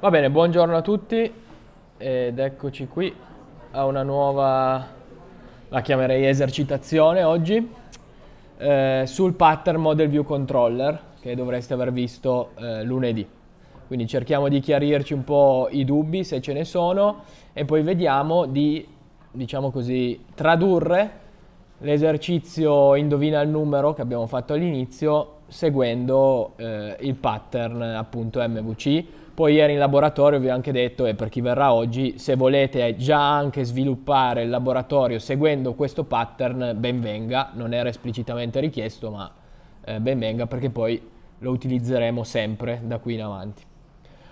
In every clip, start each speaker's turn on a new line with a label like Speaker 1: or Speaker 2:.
Speaker 1: Va bene, buongiorno a tutti ed eccoci qui a una nuova, la chiamerei esercitazione oggi, eh, sul pattern Model View Controller che dovreste aver visto eh, lunedì. Quindi cerchiamo di chiarirci un po' i dubbi se ce ne sono e poi vediamo di, diciamo così, tradurre l'esercizio indovina il numero che abbiamo fatto all'inizio seguendo eh, il pattern appunto MVC poi ieri in laboratorio vi ho anche detto, e per chi verrà oggi, se volete già anche sviluppare il laboratorio seguendo questo pattern, ben venga, non era esplicitamente richiesto, ma eh, ben venga perché poi lo utilizzeremo sempre da qui in avanti.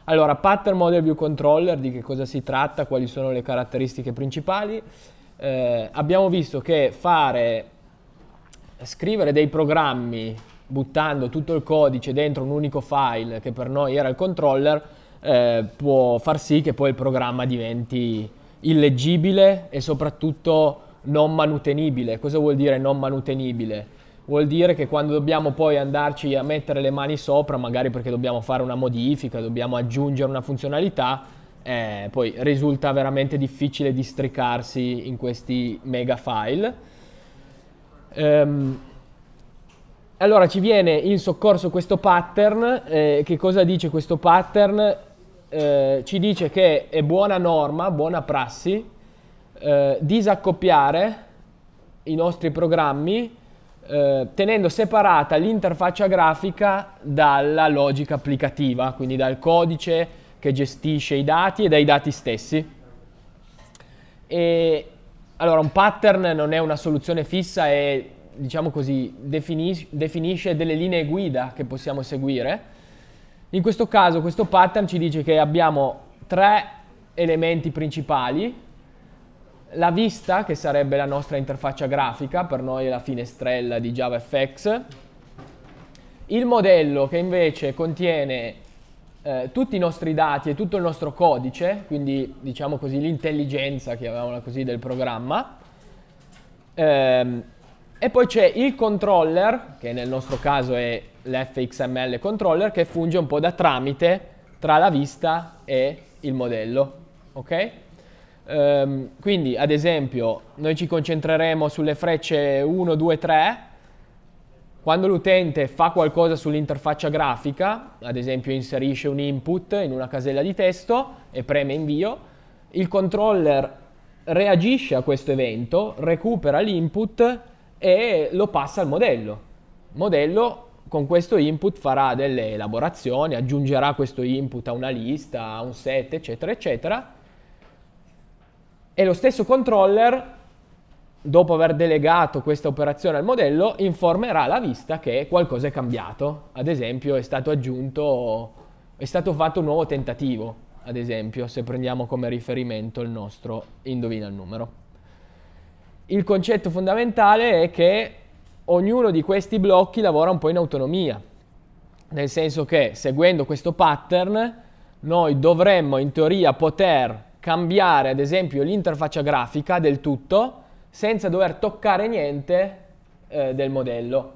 Speaker 1: Allora, Pattern Model View Controller, di che cosa si tratta, quali sono le caratteristiche principali? Eh, abbiamo visto che fare, scrivere dei programmi buttando tutto il codice dentro un unico file che per noi era il controller eh, può far sì che poi il programma diventi illeggibile e soprattutto non manutenibile. Cosa vuol dire non manutenibile? Vuol dire che quando dobbiamo poi andarci a mettere le mani sopra, magari perché dobbiamo fare una modifica, dobbiamo aggiungere una funzionalità, eh, poi risulta veramente difficile districarsi in questi mega file. Um, allora ci viene in soccorso questo pattern, eh, che cosa dice questo pattern? Eh, ci dice che è buona norma, buona prassi, eh, disaccoppiare i nostri programmi eh, tenendo separata l'interfaccia grafica dalla logica applicativa, quindi dal codice che gestisce i dati e dai dati stessi. E, allora, un pattern non è una soluzione fissa è, diciamo così, definis- definisce delle linee guida che possiamo seguire in questo caso questo pattern ci dice che abbiamo tre elementi principali, la vista che sarebbe la nostra interfaccia grafica, per noi è la finestrella di JavaFX, il modello che invece contiene eh, tutti i nostri dati e tutto il nostro codice, quindi diciamo così l'intelligenza, chiamiamola così, del programma, ehm, e poi c'è il controller, che nel nostro caso è l'FXML controller che funge un po' da tramite tra la vista e il modello. Ok? Um, quindi, ad esempio, noi ci concentreremo sulle frecce 1, 2, 3. Quando l'utente fa qualcosa sull'interfaccia grafica, ad esempio inserisce un input in una casella di testo e preme invio, il controller reagisce a questo evento, recupera l'input e lo passa al modello. Il modello con questo input farà delle elaborazioni, aggiungerà questo input a una lista, a un set, eccetera, eccetera. E lo stesso controller, dopo aver delegato questa operazione al modello, informerà la vista che qualcosa è cambiato. Ad esempio è stato aggiunto, è stato fatto un nuovo tentativo, ad esempio, se prendiamo come riferimento il nostro indovina il numero. Il concetto fondamentale è che ognuno di questi blocchi lavora un po' in autonomia, nel senso che seguendo questo pattern noi dovremmo in teoria poter cambiare ad esempio l'interfaccia grafica del tutto senza dover toccare niente eh, del modello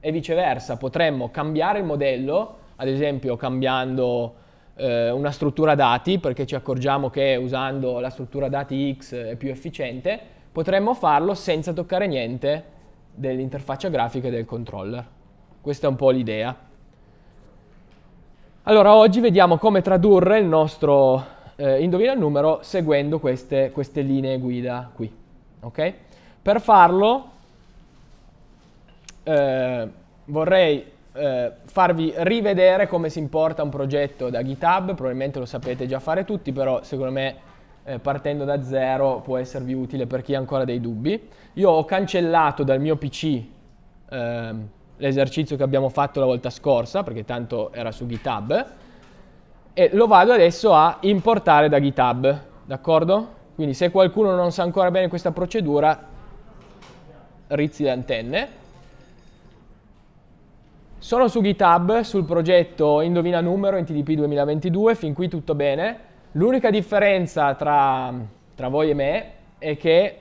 Speaker 1: e viceversa potremmo cambiare il modello ad esempio cambiando eh, una struttura dati perché ci accorgiamo che usando la struttura dati X è più efficiente potremmo farlo senza toccare niente dell'interfaccia grafica e del controller. Questa è un po' l'idea. Allora, oggi vediamo come tradurre il nostro eh, indovina il numero seguendo queste, queste linee guida qui. Okay? Per farlo eh, vorrei eh, farvi rivedere come si importa un progetto da GitHub, probabilmente lo sapete già fare tutti, però secondo me eh, partendo da zero può esservi utile per chi ha ancora dei dubbi. Io ho cancellato dal mio PC eh, l'esercizio che abbiamo fatto la volta scorsa, perché tanto era su GitHub, e lo vado adesso a importare da GitHub, d'accordo? Quindi se qualcuno non sa ancora bene questa procedura, rizzi le antenne. Sono su GitHub, sul progetto Indovina Numero in TDP 2022, fin qui tutto bene. L'unica differenza tra, tra voi e me è che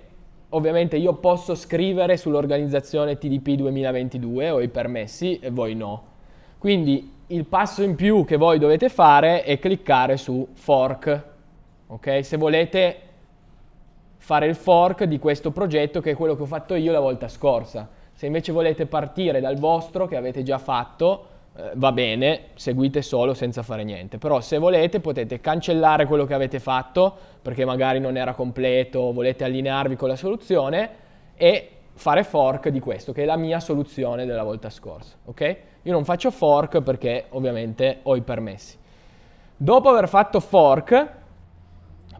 Speaker 1: ovviamente io posso scrivere sull'organizzazione TDP 2022, ho i permessi e voi no. Quindi il passo in più che voi dovete fare è cliccare su fork. Ok? Se volete fare il fork di questo progetto che è quello che ho fatto io la volta scorsa. Se invece volete partire dal vostro che avete già fatto, eh, va bene, seguite solo senza fare niente, però se volete potete cancellare quello che avete fatto perché magari non era completo, volete allinearvi con la soluzione e fare fork di questo, che è la mia soluzione della volta scorsa, ok? Io non faccio fork perché ovviamente ho i permessi. Dopo aver fatto fork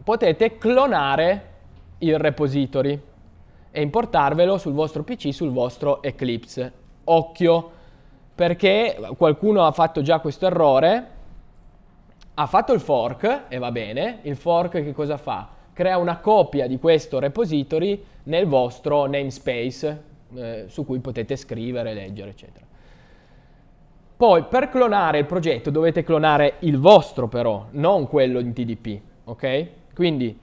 Speaker 1: potete clonare il repository e importarvelo sul vostro PC, sul vostro Eclipse. Occhio, perché qualcuno ha fatto già questo errore, ha fatto il fork e va bene, il fork che cosa fa? Crea una copia di questo repository nel vostro namespace eh, su cui potete scrivere, leggere, eccetera. Poi per clonare il progetto dovete clonare il vostro però, non quello in TDP, ok? Quindi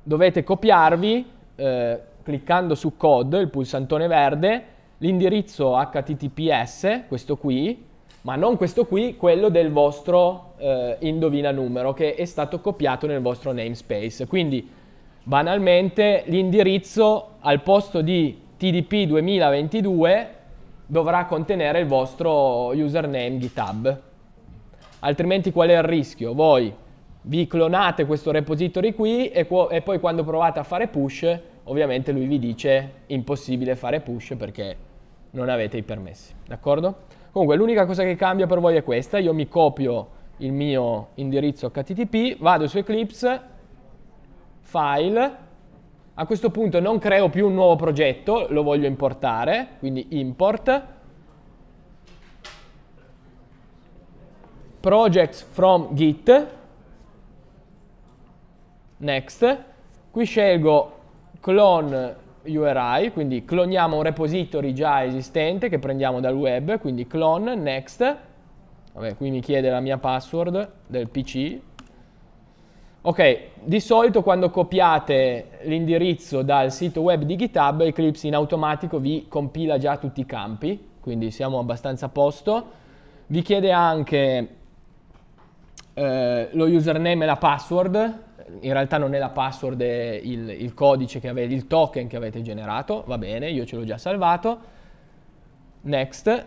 Speaker 1: dovete copiarvi eh, cliccando su code, il pulsantone verde, l'indirizzo HTTPS, questo qui, ma non questo qui, quello del vostro eh, indovina numero che è stato copiato nel vostro namespace. Quindi banalmente l'indirizzo al posto di TDP 2022 dovrà contenere il vostro username GitHub. Altrimenti qual è il rischio? Voi vi clonate questo repository qui e, e poi quando provate a fare push, ovviamente lui vi dice impossibile fare push perché non avete i permessi, d'accordo? Comunque l'unica cosa che cambia per voi è questa, io mi copio il mio indirizzo HTTP, vado su Eclipse, File, a questo punto non creo più un nuovo progetto, lo voglio importare, quindi import, projects from git, next, qui scelgo clone URI, quindi cloniamo un repository già esistente che prendiamo dal web, quindi clone, next, vabbè qui mi chiede la mia password del PC, ok, di solito quando copiate l'indirizzo dal sito web di GitHub Eclipse in automatico vi compila già tutti i campi, quindi siamo abbastanza a posto, vi chiede anche eh, lo username e la password, in realtà non è la password, è il, il codice che avete, il token che avete generato, va bene, io ce l'ho già salvato. Next.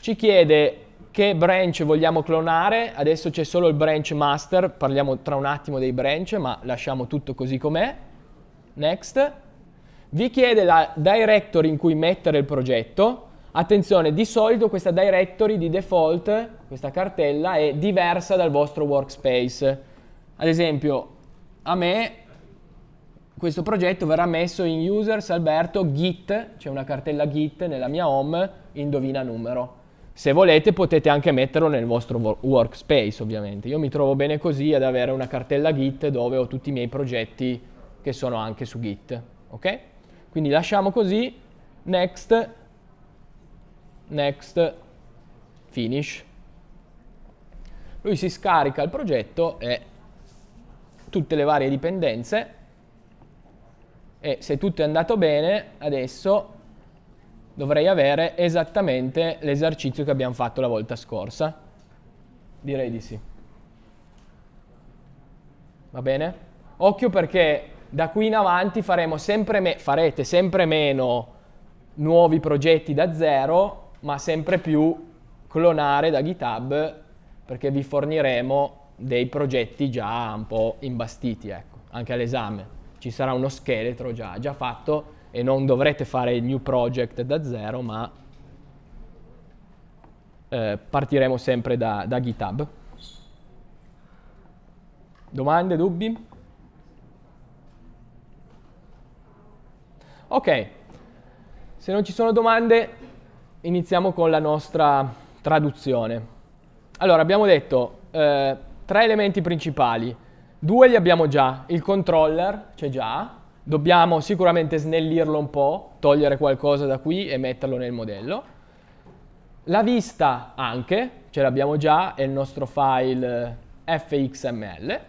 Speaker 1: Ci chiede che branch vogliamo clonare, adesso c'è solo il branch master, parliamo tra un attimo dei branch, ma lasciamo tutto così com'è. Next. Vi chiede la directory in cui mettere il progetto. Attenzione, di solito questa directory di default, questa cartella, è diversa dal vostro workspace ad esempio, a me questo progetto verrà messo in users alberto git, c'è cioè una cartella git nella mia home, indovina numero. Se volete potete anche metterlo nel vostro workspace ovviamente. Io mi trovo bene così ad avere una cartella git dove ho tutti i miei progetti che sono anche su git, ok? Quindi lasciamo così, next, next, finish. Lui si scarica il progetto e tutte le varie dipendenze e se tutto è andato bene adesso dovrei avere esattamente l'esercizio che abbiamo fatto la volta scorsa. Direi di sì. Va bene? Occhio perché da qui in avanti sempre farete sempre meno nuovi progetti da zero, ma sempre più clonare da GitHub perché vi forniremo dei progetti già un po' imbastiti, ecco, anche all'esame. Ci sarà uno scheletro già, già fatto e non dovrete fare il new project da zero, ma eh, partiremo sempre da, da GitHub. Domande, dubbi? Ok, se non ci sono domande iniziamo con la nostra traduzione. Allora, abbiamo detto... Eh, tre elementi principali. Due li abbiamo già, il controller c'è già, dobbiamo sicuramente snellirlo un po', togliere qualcosa da qui e metterlo nel modello. La vista anche, ce l'abbiamo già, è il nostro file fxml,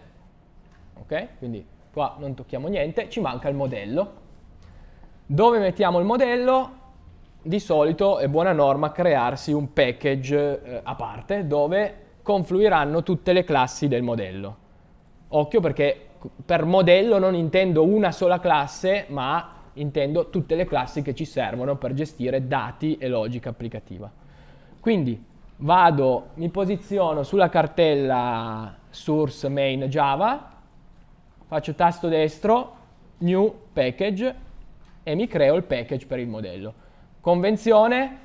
Speaker 1: ok? Quindi qua non tocchiamo niente, ci manca il modello. Dove mettiamo il modello? Di solito è buona norma crearsi un package eh, a parte dove confluiranno tutte le classi del modello. Occhio perché per modello non intendo una sola classe, ma intendo tutte le classi che ci servono per gestire dati e logica applicativa. Quindi vado, mi posiziono sulla cartella source main java, faccio tasto destro, new package e mi creo il package per il modello. Convenzione,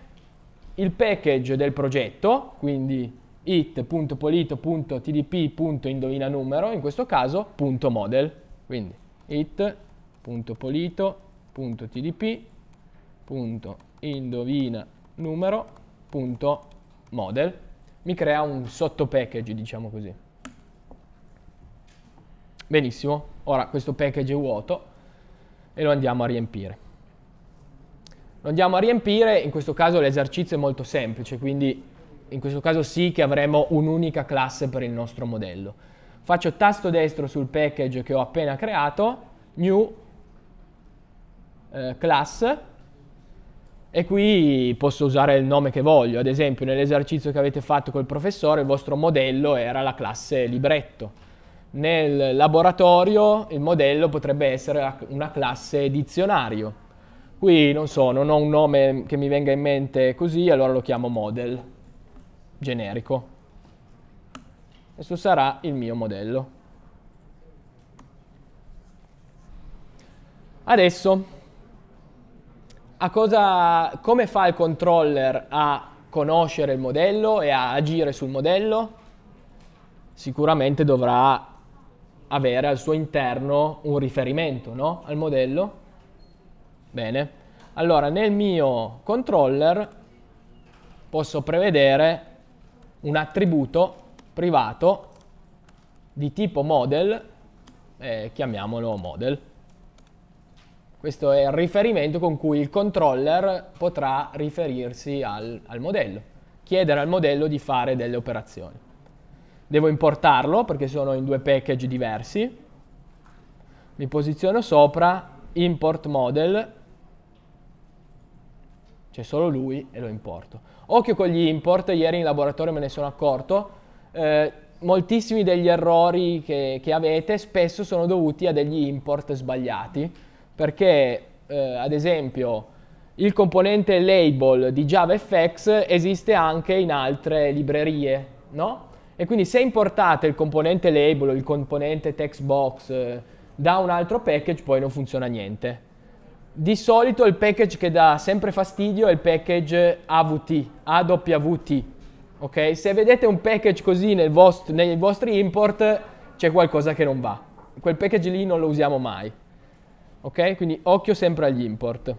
Speaker 1: il package del progetto, quindi it.polito.tdp.indovinanumero, in questo caso punto .model. Quindi it.polito.tdp.indovinanumero.model. Mi crea un sottopackage, diciamo così. Benissimo, ora questo package è vuoto e lo andiamo a riempire. Lo andiamo a riempire, in questo caso l'esercizio è molto semplice, quindi in questo caso sì che avremo un'unica classe per il nostro modello. Faccio tasto destro sul package che ho appena creato, new eh, class, e qui posso usare il nome che voglio. Ad esempio nell'esercizio che avete fatto col professore il vostro modello era la classe libretto. Nel laboratorio il modello potrebbe essere una classe dizionario. Qui non so, non ho un nome che mi venga in mente così, allora lo chiamo model generico. Questo sarà il mio modello. Adesso, cosa, come fa il controller a conoscere il modello e a agire sul modello? Sicuramente dovrà avere al suo interno un riferimento no? al modello. Bene. Allora, nel mio controller posso prevedere un attributo privato di tipo model, eh, chiamiamolo model. Questo è il riferimento con cui il controller potrà riferirsi al, al modello, chiedere al modello di fare delle operazioni. Devo importarlo perché sono in due package diversi. Mi posiziono sopra, import model, c'è solo lui e lo importo. Occhio con gli import, ieri in laboratorio me ne sono accorto. Eh, moltissimi degli errori che, che, avete spesso sono dovuti a degli import sbagliati, perché eh, ad esempio il componente label di JavaFX esiste anche in altre librerie, no? E quindi se importate il componente label o il componente textbox eh, da un altro package poi non funziona niente. Di solito il package che dà sempre fastidio è il package AWT, AWT. Ok? Se vedete un package così vost- nei vostri import c'è qualcosa che non va. Quel package lì non lo usiamo mai. Ok? Quindi occhio sempre agli import.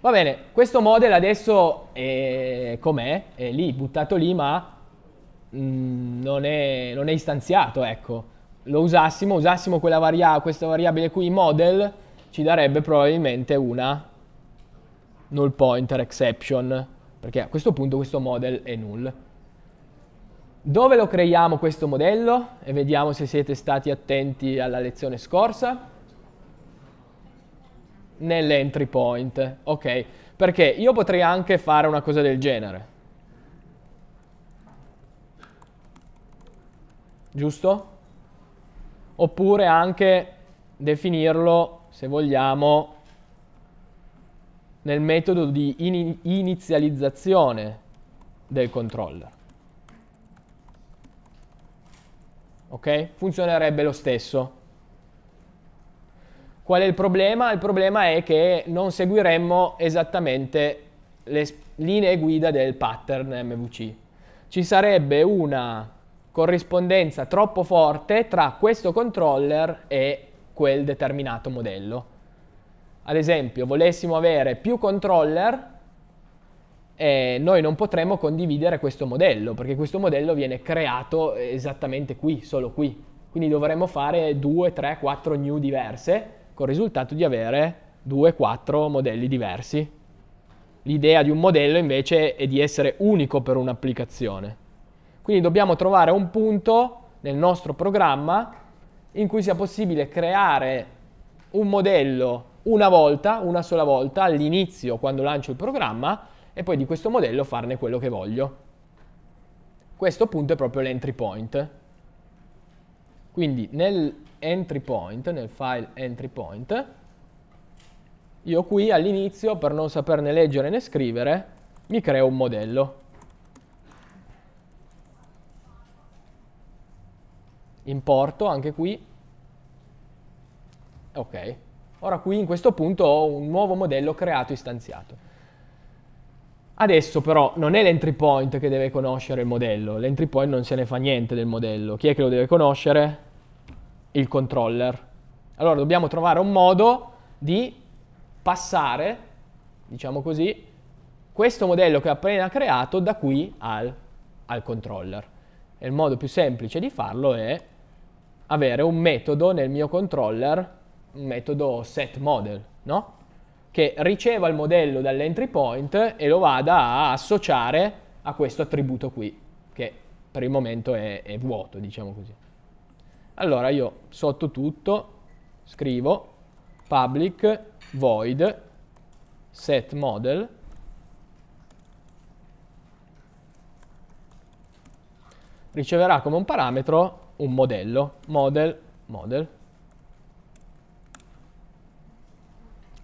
Speaker 1: Va bene, questo model adesso è com'è, è lì, buttato lì, ma mh, mm, non, è, non è istanziato, ecco lo usassimo, usassimo varia questa variabile qui model, ci darebbe probabilmente una null pointer exception, perché a questo punto questo model è null. Dove lo creiamo questo modello? E vediamo se siete stati attenti alla lezione scorsa. Nell'entry point, ok. Perché io potrei anche fare una cosa del genere. Giusto? oppure anche definirlo, se vogliamo, nel metodo di in inizializzazione del controller. Ok? Funzionerebbe lo stesso. Qual è il problema? Il problema è che non seguiremmo esattamente le linee guida del pattern MVC. Ci sarebbe una corrispondenza troppo forte tra questo controller e quel determinato modello. Ad esempio, volessimo avere più controller, eh, noi non potremmo condividere questo modello, perché questo modello viene creato esattamente qui, solo qui. Quindi dovremmo fare 2, 3, 4 new diverse, con il risultato di avere 2, 4 modelli diversi. L'idea di un modello invece è di essere unico per un'applicazione. Quindi dobbiamo trovare un punto nel nostro programma in cui sia possibile creare un modello una volta, una sola volta, all'inizio quando lancio il programma e poi di questo modello farne quello che voglio. Questo punto è proprio l'entry point. Quindi nell'entry point, nel file entry point, io qui all'inizio, per non saperne leggere né scrivere, mi creo un modello. Importo anche qui. Ok. Ora qui in questo punto ho un nuovo modello creato istanziato. Adesso però non è l'entry point che deve conoscere il modello, l'entry point non se ne fa niente del modello. Chi è che lo deve conoscere? Il controller. Allora dobbiamo trovare un modo di passare, diciamo così, questo modello che ho appena creato da qui al, al controller. E il modo più semplice di farlo è avere un metodo nel mio controller, un metodo setModel, no? Che riceva il modello dall'entry point e lo vada a associare a questo attributo qui, che per il momento è, è vuoto, diciamo così. Allora io sotto tutto scrivo public void setModel riceverà come un parametro un modello, model, model.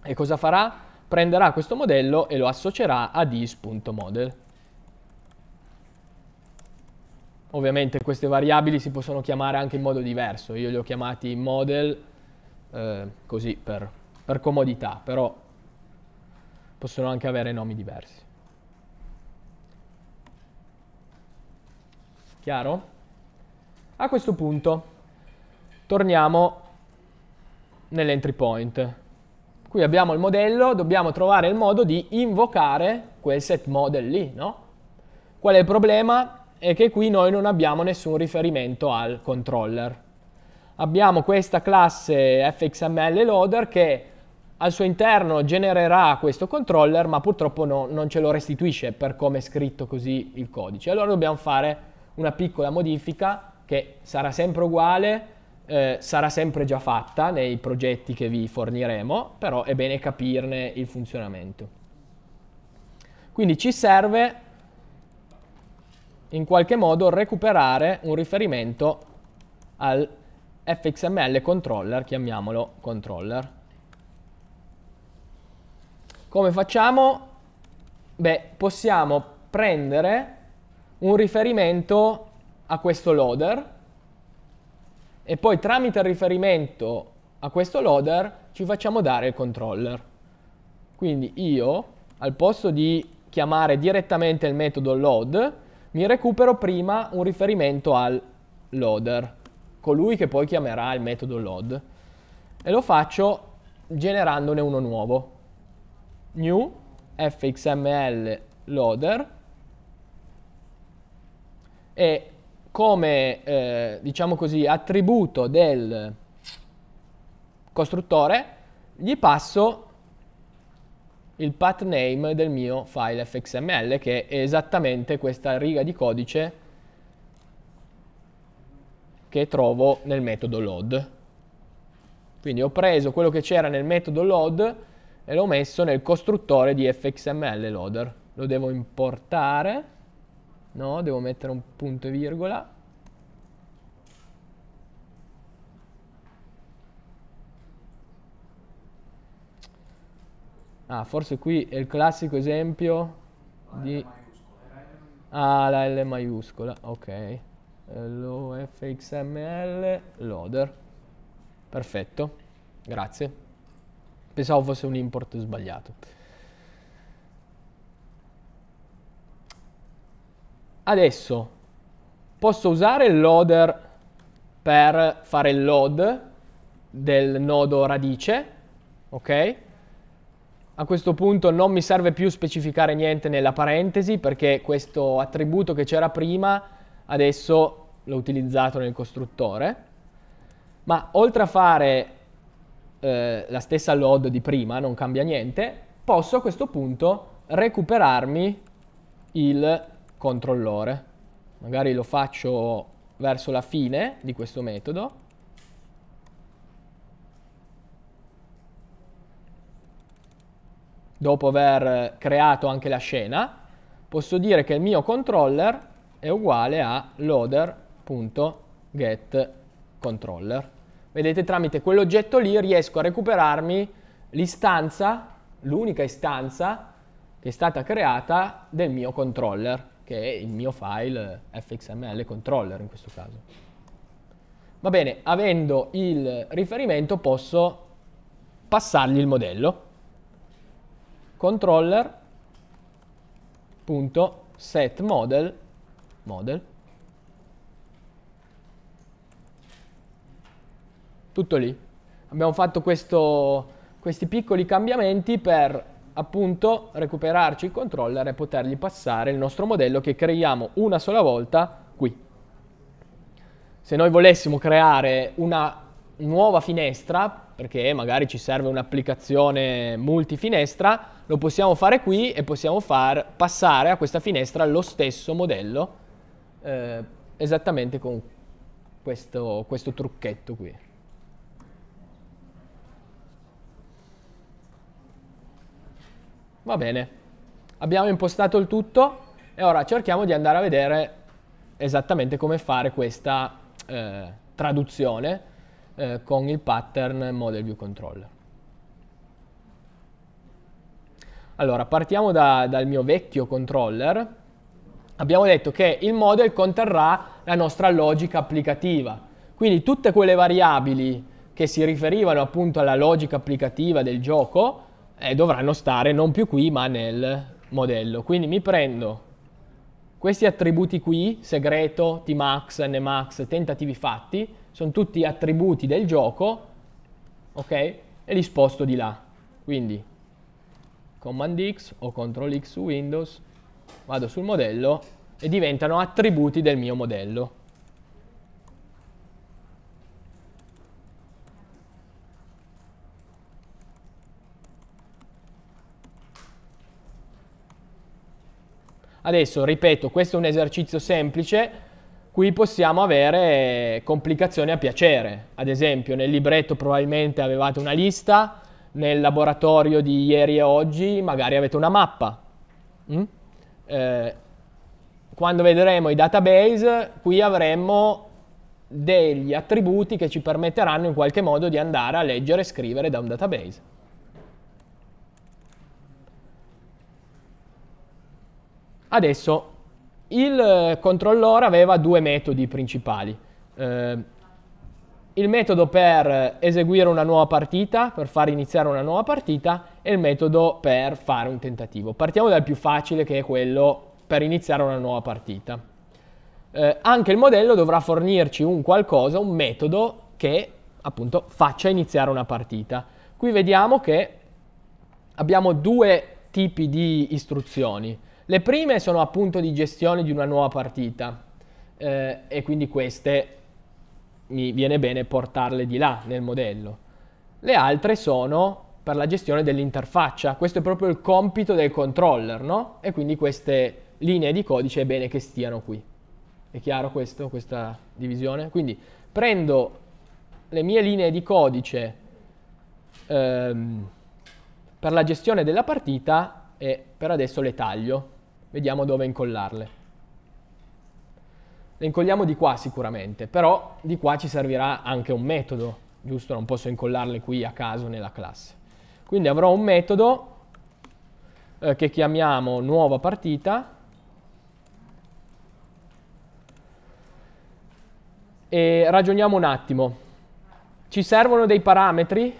Speaker 1: E cosa farà? Prenderà questo modello e lo associerà a dis.model. Ovviamente queste variabili si possono chiamare anche in modo diverso, io li ho chiamati model eh, così per, per comodità, però possono anche avere nomi diversi. Chiaro? A questo punto torniamo nell'entry point. Qui abbiamo il modello, dobbiamo trovare il modo di invocare quel set model lì, no? Qual è il problema? È che qui noi non abbiamo nessun riferimento al controller. Abbiamo questa classe fxml loader che al suo interno genererà questo controller, ma purtroppo no, non ce lo restituisce per come è scritto così il codice. Allora dobbiamo fare una piccola modifica che sarà sempre uguale, eh, sarà sempre già fatta nei progetti che vi forniremo, però è bene capirne il funzionamento. Quindi ci serve in qualche modo recuperare un riferimento al fxml controller, chiamiamolo controller. Come facciamo? Beh, possiamo prendere un riferimento a questo loader e poi tramite il riferimento a questo loader ci facciamo dare il controller. Quindi io, al posto di chiamare direttamente il metodo load, mi recupero prima un riferimento al loader, colui che poi chiamerà il metodo load. E lo faccio generandone uno nuovo. New fxml loader e come eh, diciamo così, attributo del costruttore gli passo il path name del mio file fxml che è esattamente questa riga di codice che trovo nel metodo load. Quindi ho preso quello che c'era nel metodo load e l'ho messo nel costruttore di fxml loader. Lo devo importare. No, devo mettere un punto e virgola. Ah, forse qui è il classico esempio di... La Ah, la L maiuscola, ok. L'OFXML loader. Perfetto, grazie. Pensavo fosse un import sbagliato. Adesso posso usare il loader per fare il load del nodo radice, ok? A questo punto non mi serve più specificare niente nella parentesi perché questo attributo che c'era prima adesso l'ho utilizzato nel costruttore. Ma oltre a fare eh, la stessa load di prima, non cambia niente, posso a questo punto recuperarmi il controllore. Magari lo faccio verso la fine di questo metodo. Dopo aver creato anche la scena, posso dire che il mio controller è uguale a loader.getController. Vedete, tramite quell'oggetto lì riesco a recuperarmi l'istanza, l'unica istanza che è stata creata del mio controller che è il mio file fxml controller in questo caso. Va bene, avendo il riferimento posso passargli il modello. Controller.setModel model tutto lì. Abbiamo fatto questo, questi piccoli cambiamenti per appunto recuperarci il controller e potergli passare il nostro modello che creiamo una sola volta qui. Se noi volessimo creare una nuova finestra, perché magari ci serve un'applicazione multifinestra, lo possiamo fare qui e possiamo far passare a questa finestra lo stesso modello, eh, esattamente con questo, questo trucchetto qui. Va bene, abbiamo impostato il tutto e ora cerchiamo di andare a vedere esattamente come fare questa eh, traduzione eh, con il pattern model view controller. Allora, partiamo da, dal mio vecchio controller. Abbiamo detto che il model conterrà la nostra logica applicativa, quindi tutte quelle variabili che si riferivano appunto alla logica applicativa del gioco eh, dovranno stare non più qui ma nel modello. Quindi mi prendo questi attributi qui, segreto, tmax, nmax, tentativi fatti, sono tutti attributi del gioco, ok? E li sposto di là. Quindi Command X o control X su Windows, vado sul modello e diventano attributi del mio modello. Adesso, ripeto, questo è un esercizio semplice, qui possiamo avere complicazioni a piacere. Ad esempio, nel libretto probabilmente avevate una lista, nel laboratorio di ieri e oggi magari avete una mappa. Mm? Eh, quando vedremo i database, qui avremo degli attributi che ci permetteranno in qualche modo di andare a leggere e scrivere da un database. Adesso, il eh, controllore aveva due metodi principali. Eh, il metodo per eseguire una nuova partita, per far iniziare una nuova partita, e il metodo per fare un tentativo. Partiamo dal più facile che è quello per iniziare una nuova partita. Eh, anche il modello dovrà fornirci un qualcosa, un metodo che appunto faccia iniziare una partita. Qui vediamo che abbiamo due tipi di istruzioni. Le prime sono appunto di gestione di una nuova partita eh, e quindi queste mi viene bene portarle di là nel modello. Le altre sono per la gestione dell'interfaccia, questo è proprio il compito del controller, no? E quindi queste linee di codice è bene che stiano qui. È chiaro questo, questa divisione? Quindi prendo le mie linee di codice ehm, per la gestione della partita e per adesso le taglio. Vediamo dove incollarle. Le incolliamo di qua sicuramente, però di qua ci servirà anche un metodo, giusto? Non posso incollarle qui a caso nella classe. Quindi avrò un metodo eh, che chiamiamo nuova partita e ragioniamo un attimo. Ci servono dei parametri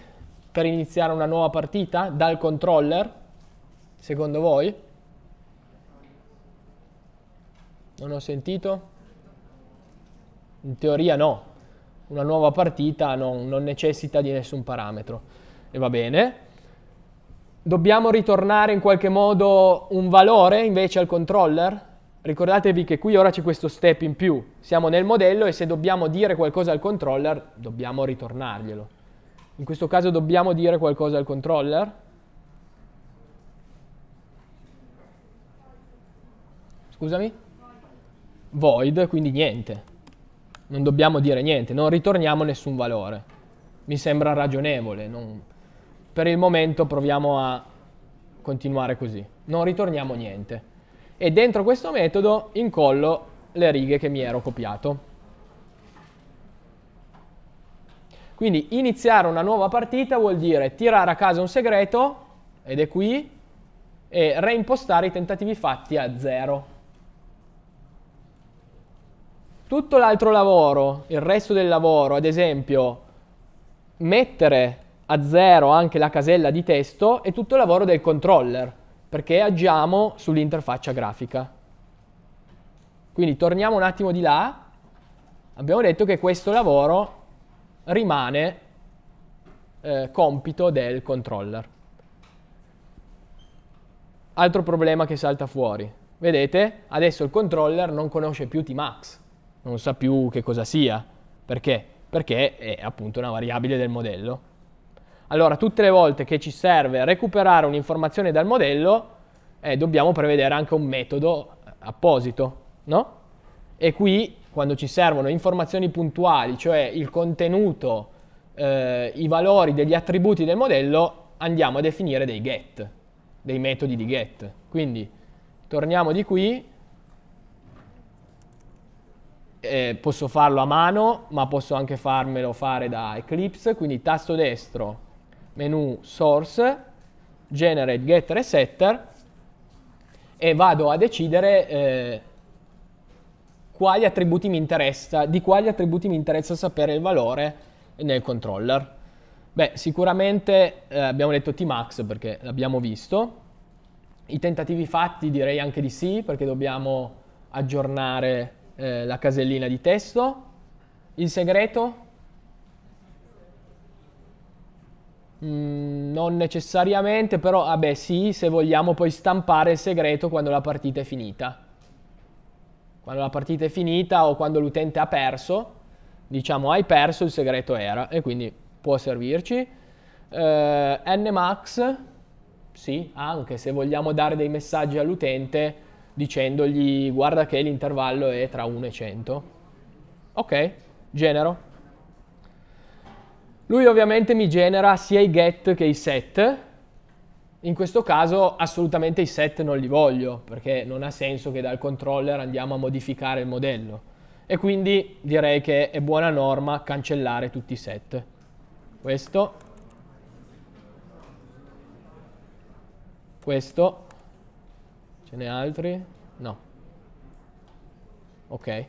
Speaker 1: per iniziare una nuova partita dal controller, secondo voi? Non ho sentito? In teoria no. Una nuova partita non, non necessita di nessun parametro. E va bene. Dobbiamo ritornare in qualche modo un valore invece al controller? Ricordatevi che qui ora c'è questo step in più. Siamo nel modello e se dobbiamo dire qualcosa al controller dobbiamo ritornarglielo. In questo caso dobbiamo dire qualcosa al controller? Scusami? void, quindi niente. Non dobbiamo dire niente, non ritorniamo nessun valore. Mi sembra ragionevole. Non... Per il momento proviamo a continuare così. Non ritorniamo niente. E dentro questo metodo incollo le righe che mi ero copiato. Quindi iniziare una nuova partita vuol dire tirare a casa un segreto, ed è qui, e reimpostare i tentativi fatti a zero tutto l'altro lavoro, il resto del lavoro, ad esempio mettere a zero anche la casella di testo, è tutto il lavoro del controller, perché agiamo sull'interfaccia grafica. Quindi torniamo un attimo di là, abbiamo detto che questo lavoro rimane eh, compito del controller. Altro problema che salta fuori. Vedete, adesso il controller non conosce più Tmax, non sa più che cosa sia. Perché? Perché è appunto una variabile del modello. Allora, tutte le volte che ci serve recuperare un'informazione dal modello, eh, dobbiamo prevedere anche un metodo apposito, no? E qui, quando ci servono informazioni puntuali, cioè il contenuto, eh, i valori degli attributi del modello, andiamo a definire dei get, dei metodi di get. Quindi, torniamo di qui, eh, posso farlo a mano, ma posso anche farmelo fare da Eclipse, quindi tasto destro, menu Source, Generate getter e setter, e vado a decidere eh, quali attributi mi interessa, di quali attributi mi interessa sapere il valore nel controller. Beh, sicuramente eh, abbiamo detto Tmax perché l'abbiamo visto. I tentativi fatti direi anche di sì perché dobbiamo aggiornare eh, la casellina di testo. Il segreto? Mm, non necessariamente, però vabbè sì, se vogliamo poi stampare il segreto quando la partita è finita. Quando la partita è finita o quando l'utente ha perso, diciamo hai perso, il segreto era e quindi può servirci. Eh, Nmax, sì, anche se vogliamo dare dei messaggi all'utente, dicendogli guarda che l'intervallo è tra 1 e 100. Ok, genero. Lui ovviamente mi genera sia i get che i set. In questo caso assolutamente i set non li voglio, perché non ha senso che dal controller andiamo a modificare il modello. E quindi direi che è buona norma cancellare tutti i set. Questo. Questo. Ce n'è altri? No. Ok.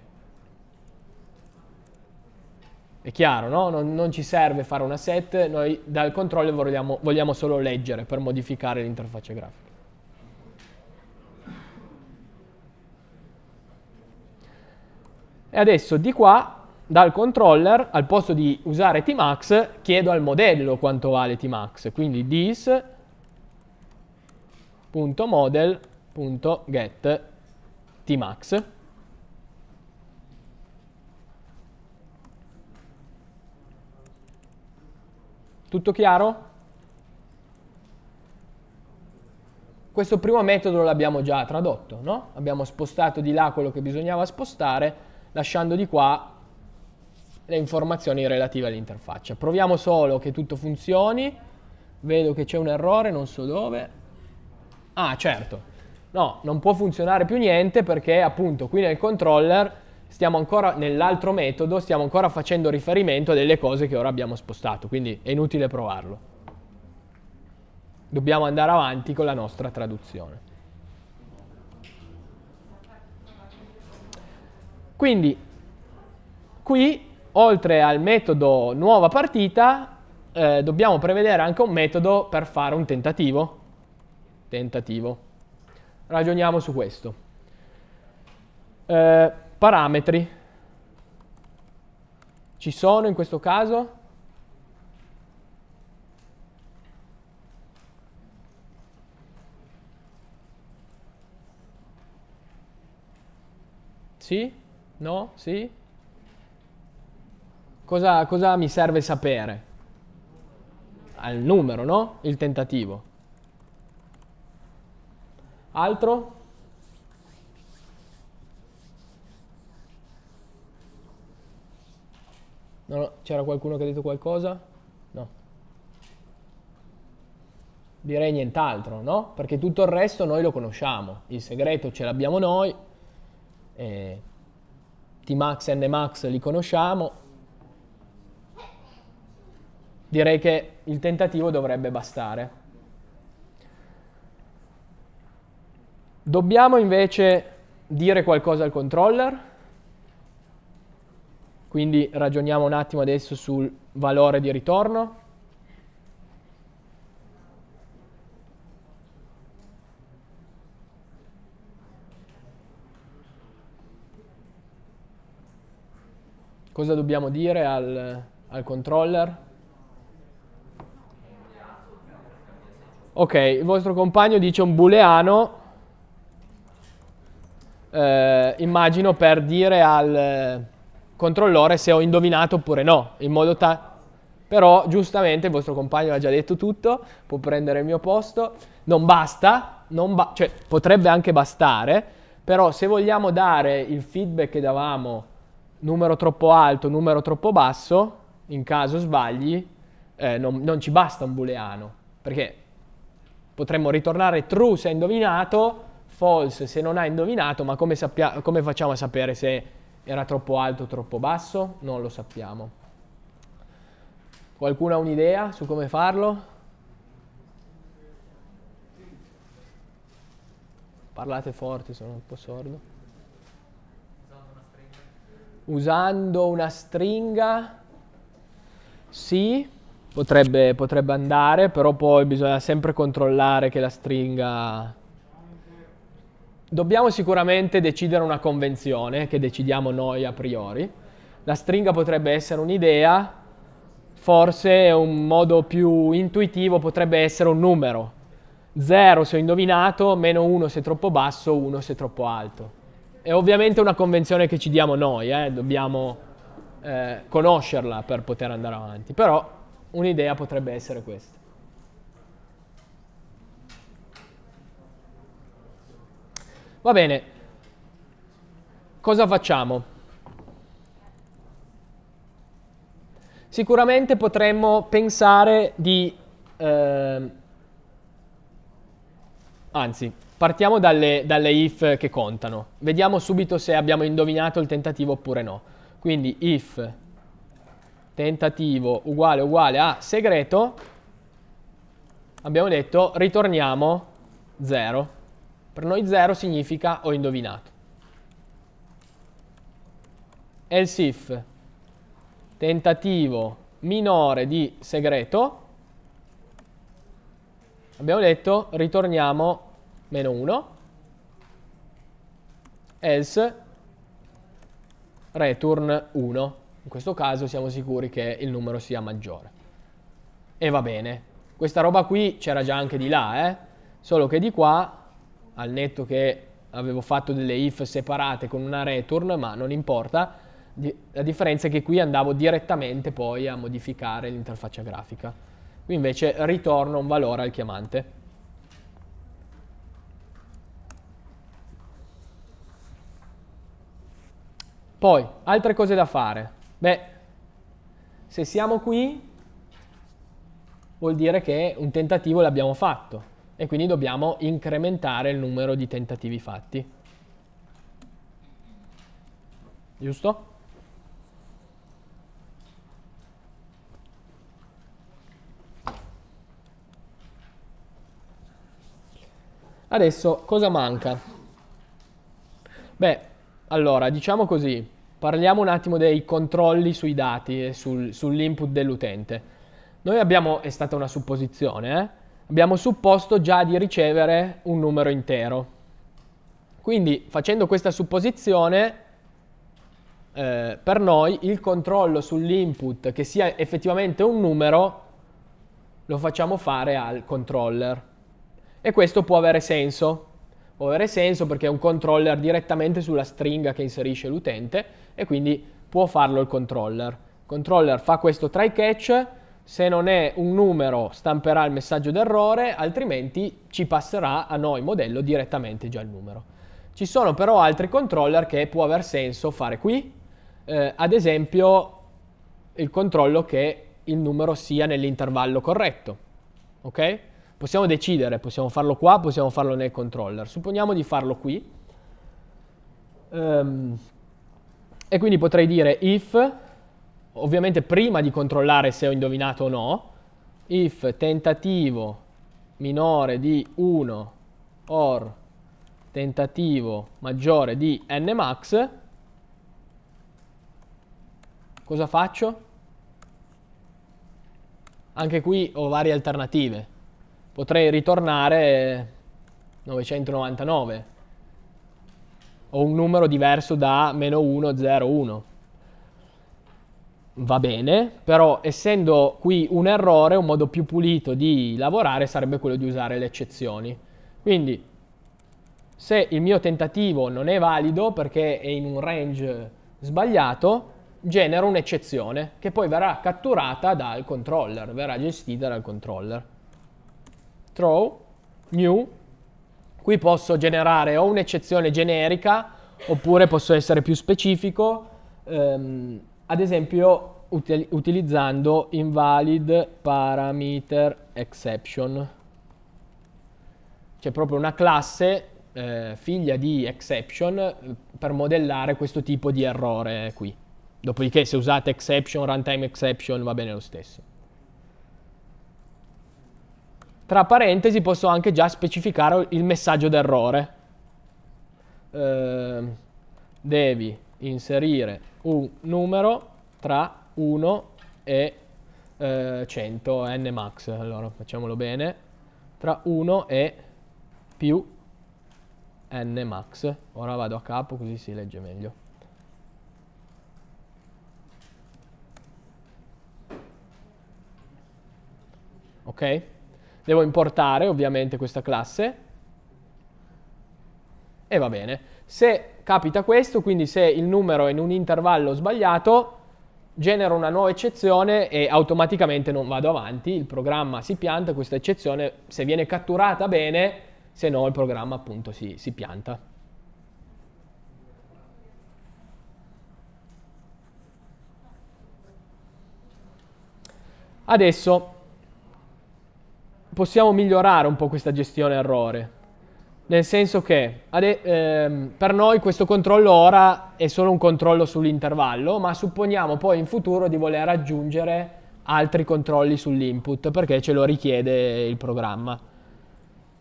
Speaker 1: È chiaro, no? Non, non, ci serve fare una set, noi dal controller vogliamo, vogliamo solo leggere per modificare l'interfaccia grafica. E adesso di qua, dal controller, al posto di usare tmax, chiedo al modello quanto vale tmax. Quindi dis.model punto get tmax tutto chiaro? Questo primo metodo l'abbiamo già tradotto, no? Abbiamo spostato di là quello che bisognava spostare, lasciando di qua le informazioni relative all'interfaccia. Proviamo solo che tutto funzioni. Vedo che c'è un errore, non so dove. Ah, certo. No, non può funzionare più niente perché appunto qui nel controller stiamo ancora, nell'altro metodo, stiamo ancora facendo riferimento a delle cose che ora abbiamo spostato, quindi è inutile provarlo. Dobbiamo andare avanti con la nostra traduzione. Quindi qui, oltre al metodo nuova partita, eh, dobbiamo prevedere anche un metodo per fare un tentativo. Tentativo. Ragioniamo su questo. Eh, parametri. Ci sono in questo caso? Sì? No? Sì? Cosa, cosa mi serve sapere? Al numero, no? Il tentativo. Altro? No, no, c'era qualcuno che ha detto qualcosa? No. Direi nient'altro, no? Perché tutto il resto noi lo conosciamo. Il segreto ce l'abbiamo noi. Eh, Tmax e Nmax li conosciamo. Direi che il tentativo dovrebbe bastare. Dobbiamo invece dire qualcosa al controller, quindi ragioniamo un attimo adesso sul valore di ritorno. Cosa dobbiamo dire al, al controller? Ok, il vostro compagno dice un booleano eh, immagino per dire al eh, controllore se ho indovinato oppure no, in modo tale... Però giustamente il vostro compagno ha già detto tutto, può prendere il mio posto, non basta, non ba cioè potrebbe anche bastare, però se vogliamo dare il feedback che davamo numero troppo alto, numero troppo basso, in caso sbagli, eh, non, non ci basta un booleano, perché potremmo ritornare true se ha indovinato, false se non ha indovinato, ma come, sappia- come facciamo a sapere se era troppo alto o troppo basso? Non lo sappiamo. Qualcuno ha un'idea su come farlo? Parlate forte, sono un po' sordo. Usando una stringa? Sì, potrebbe, potrebbe andare, però poi bisogna sempre controllare che la stringa Dobbiamo sicuramente decidere una convenzione che decidiamo noi a priori. La stringa potrebbe essere un'idea, forse un modo più intuitivo potrebbe essere un numero. 0 se ho indovinato, meno 1 se troppo basso, 1 se troppo alto. È ovviamente una convenzione che ci diamo noi, eh? dobbiamo eh, conoscerla per poter andare avanti, però un'idea potrebbe essere questa. Va bene. Cosa facciamo? Sicuramente potremmo pensare di... Eh, anzi, partiamo dalle, dalle if che contano. Vediamo subito se abbiamo indovinato il tentativo oppure no. Quindi if tentativo uguale uguale a segreto, abbiamo detto ritorniamo 0. Per noi 0 significa ho indovinato. Else if tentativo minore di segreto, abbiamo detto ritorniamo meno 1, else return 1. In questo caso siamo sicuri che il numero sia maggiore. E va bene. Questa roba qui c'era già anche di là, eh? Solo che di qua al netto che avevo fatto delle if separate con una return, ma non importa. La differenza è che qui andavo direttamente poi a modificare l'interfaccia grafica. Qui invece ritorno un valore al chiamante. Poi, altre cose da fare. Beh, se siamo qui vuol dire che un tentativo l'abbiamo fatto e quindi dobbiamo incrementare il numero di tentativi fatti. Giusto? Adesso cosa manca? Beh, allora diciamo così, parliamo un attimo dei controlli sui dati e sul, sull'input dell'utente. Noi abbiamo, è stata una supposizione, eh? abbiamo supposto già di ricevere un numero intero. Quindi facendo questa supposizione, eh, per noi il controllo sull'input che sia effettivamente un numero lo facciamo fare al controller. E questo può avere senso. Può avere senso perché è un controller direttamente sulla stringa che inserisce l'utente e quindi può farlo il controller. Il controller fa questo try catch se non è un numero stamperà il messaggio d'errore, altrimenti ci passerà a noi modello direttamente già il numero. Ci sono però altri controller che può aver senso fare qui, eh, ad esempio il controllo che il numero sia nell'intervallo corretto, ok? Possiamo decidere, possiamo farlo qua, possiamo farlo nel controller. Supponiamo di farlo qui. Um, e quindi potrei dire if ovviamente prima di controllare se ho indovinato o no, if tentativo minore di 1 or tentativo maggiore di n max, cosa faccio? Anche qui ho varie alternative. Potrei ritornare 999 o un numero diverso da meno 1, 0, 1 va bene, però essendo qui un errore, un modo più pulito di lavorare sarebbe quello di usare le eccezioni. Quindi se il mio tentativo non è valido perché è in un range sbagliato, genero un'eccezione che poi verrà catturata dal controller, verrà gestita dal controller. Throw, new, qui posso generare o un'eccezione generica oppure posso essere più specifico, ehm, ad esempio util utilizzando invalid parameter exception. C'è proprio una classe eh, figlia di exception per modellare questo tipo di errore qui. Dopodiché se usate exception, runtime exception va bene lo stesso. Tra parentesi posso anche già specificare il messaggio d'errore. Eh, devi inserire un numero tra 1 e eh, 100 n max, allora facciamolo bene, tra 1 e più n max. Ora vado a capo così si legge meglio. Ok? Devo importare ovviamente questa classe e va bene. Se capita questo, quindi se il numero è in un intervallo sbagliato, genero una nuova eccezione e automaticamente non vado avanti, il programma si pianta, questa eccezione se viene catturata bene, se no il programma appunto si, si pianta. Adesso possiamo migliorare un po' questa gestione errore. Nel senso che ehm, per noi questo controllo ora è solo un controllo sull'intervallo, ma supponiamo poi in futuro di voler aggiungere altri controlli sull'input perché ce lo richiede il programma.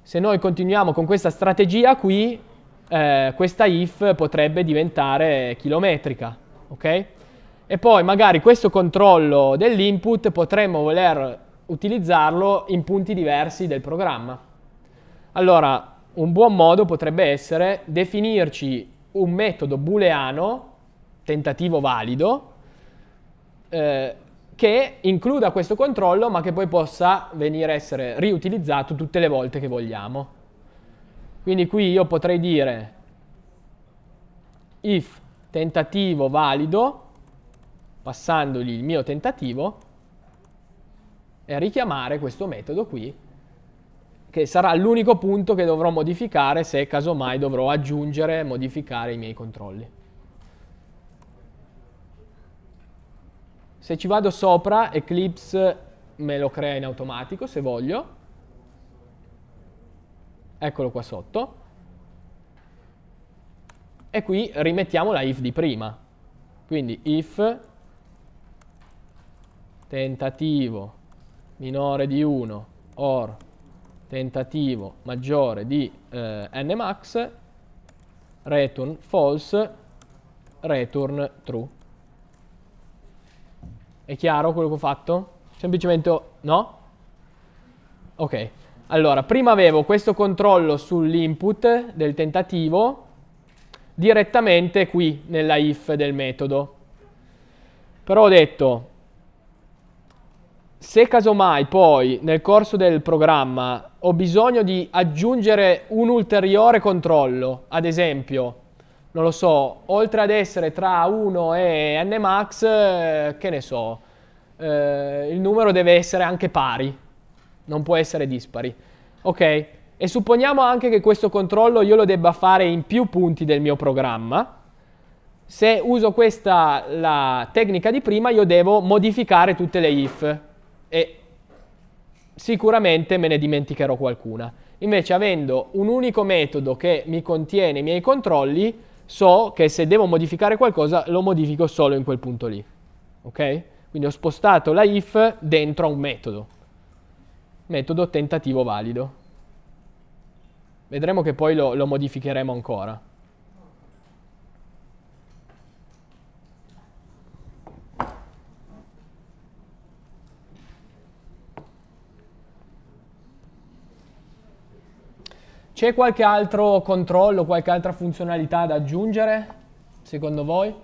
Speaker 1: Se noi continuiamo con questa strategia qui, eh, questa if potrebbe diventare chilometrica, ok? E poi magari questo controllo dell'input potremmo voler utilizzarlo in punti diversi del programma. Allora, un buon modo potrebbe essere definirci un metodo booleano, tentativo valido, eh, che includa questo controllo ma che poi possa venire a essere riutilizzato tutte le volte che vogliamo. Quindi qui io potrei dire if tentativo valido, passandogli il mio tentativo, e richiamare questo metodo qui che sarà l'unico punto che dovrò modificare se casomai dovrò aggiungere e modificare i miei controlli. Se ci vado sopra, Eclipse me lo crea in automatico se voglio. Eccolo qua sotto. E qui rimettiamo la if di prima. Quindi if tentativo minore di 1 or tentativo maggiore di eh, nmax, return false, return true. È chiaro quello che ho fatto? Semplicemente no? Ok, allora prima avevo questo controllo sull'input del tentativo direttamente qui nella if del metodo. Però ho detto se casomai poi nel corso del programma ho bisogno di aggiungere un ulteriore controllo, ad esempio, non lo so, oltre ad essere tra 1 e Nmax, eh, che ne so, eh, il numero deve essere anche pari, non può essere dispari. Ok, e supponiamo anche che questo controllo io lo debba fare in più punti del mio programma. Se uso questa la tecnica di prima, io devo modificare tutte le if e sicuramente me ne dimenticherò qualcuna. Invece avendo un unico metodo che mi contiene i miei controlli, so che se devo modificare qualcosa lo modifico solo in quel punto lì. Ok? Quindi ho spostato la if dentro a un metodo. Metodo tentativo valido. Vedremo che poi lo, lo modificheremo ancora. C'è qualche altro controllo, qualche altra funzionalità da aggiungere, secondo voi?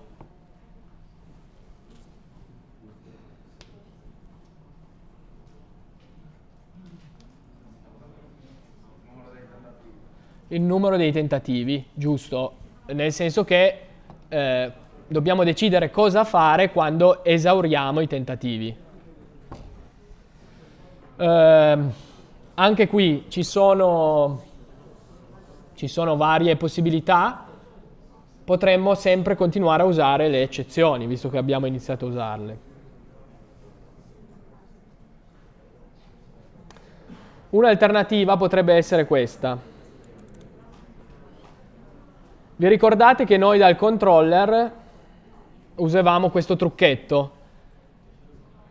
Speaker 1: Il numero dei tentativi, giusto, nel senso che eh, dobbiamo decidere cosa fare quando esauriamo i tentativi. Eh, anche qui ci sono ci sono varie possibilità, potremmo sempre continuare a usare le eccezioni, visto che abbiamo iniziato a usarle. Un'alternativa potrebbe essere questa. Vi ricordate che noi dal controller usavamo questo trucchetto?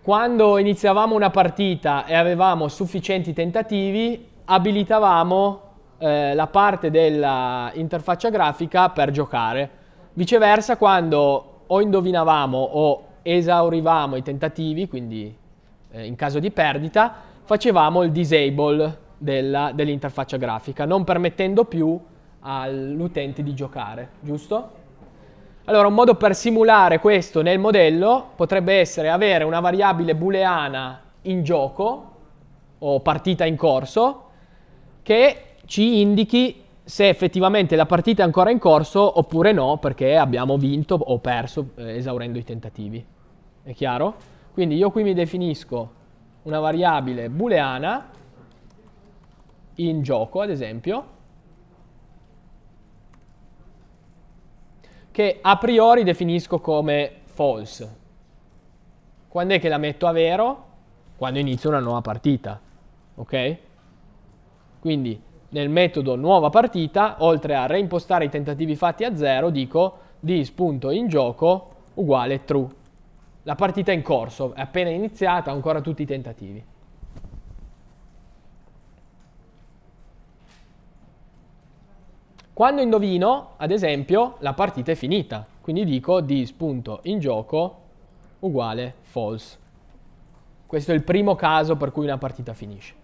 Speaker 1: Quando iniziavamo una partita e avevamo sufficienti tentativi, abilitavamo eh, la parte dell'interfaccia grafica per giocare. Viceversa, quando o indovinavamo o esaurivamo i tentativi, quindi eh, in caso di perdita, facevamo il disable dell'interfaccia grafica, non permettendo più all'utente di giocare, giusto? Allora, un modo per simulare questo nel modello potrebbe essere avere una variabile booleana in gioco o partita in corso che ci indichi se effettivamente la partita è ancora in corso oppure no, perché abbiamo vinto o perso eh, esaurendo i tentativi. È chiaro? Quindi io qui mi definisco una variabile booleana in gioco, ad esempio, che a priori definisco come false. Quando è che la metto a vero? Quando inizio una nuova partita, ok? Quindi nel metodo nuova partita, oltre a reimpostare i tentativi fatti a 0, dico dis.ingioco uguale true. La partita è in corso, è appena iniziata, ancora tutti i tentativi. Quando indovino, ad esempio, la partita è finita, quindi dico dis.ingioco uguale false. Questo è il primo caso per cui una partita finisce.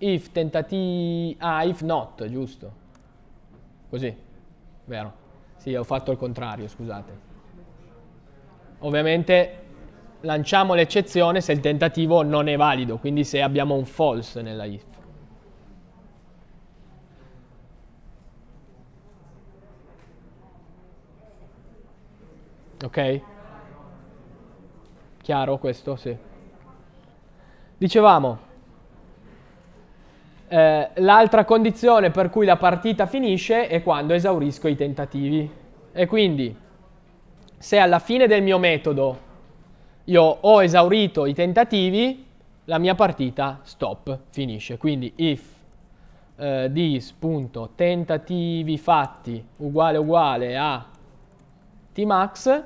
Speaker 1: if tentativi... Ah, if not, giusto. Così, vero. Sì, ho fatto il contrario, scusate. Ovviamente lanciamo l'eccezione se il tentativo non è valido, quindi se abbiamo un false nella if. Ok? Chiaro questo? Sì. Dicevamo, eh, l'altra condizione per cui la partita finisce è quando esaurisco i tentativi. E quindi, se alla fine del mio metodo io ho esaurito i tentativi, la mia partita stop, finisce. Quindi if eh, dis.tentativi fatti uguale uguale a tmax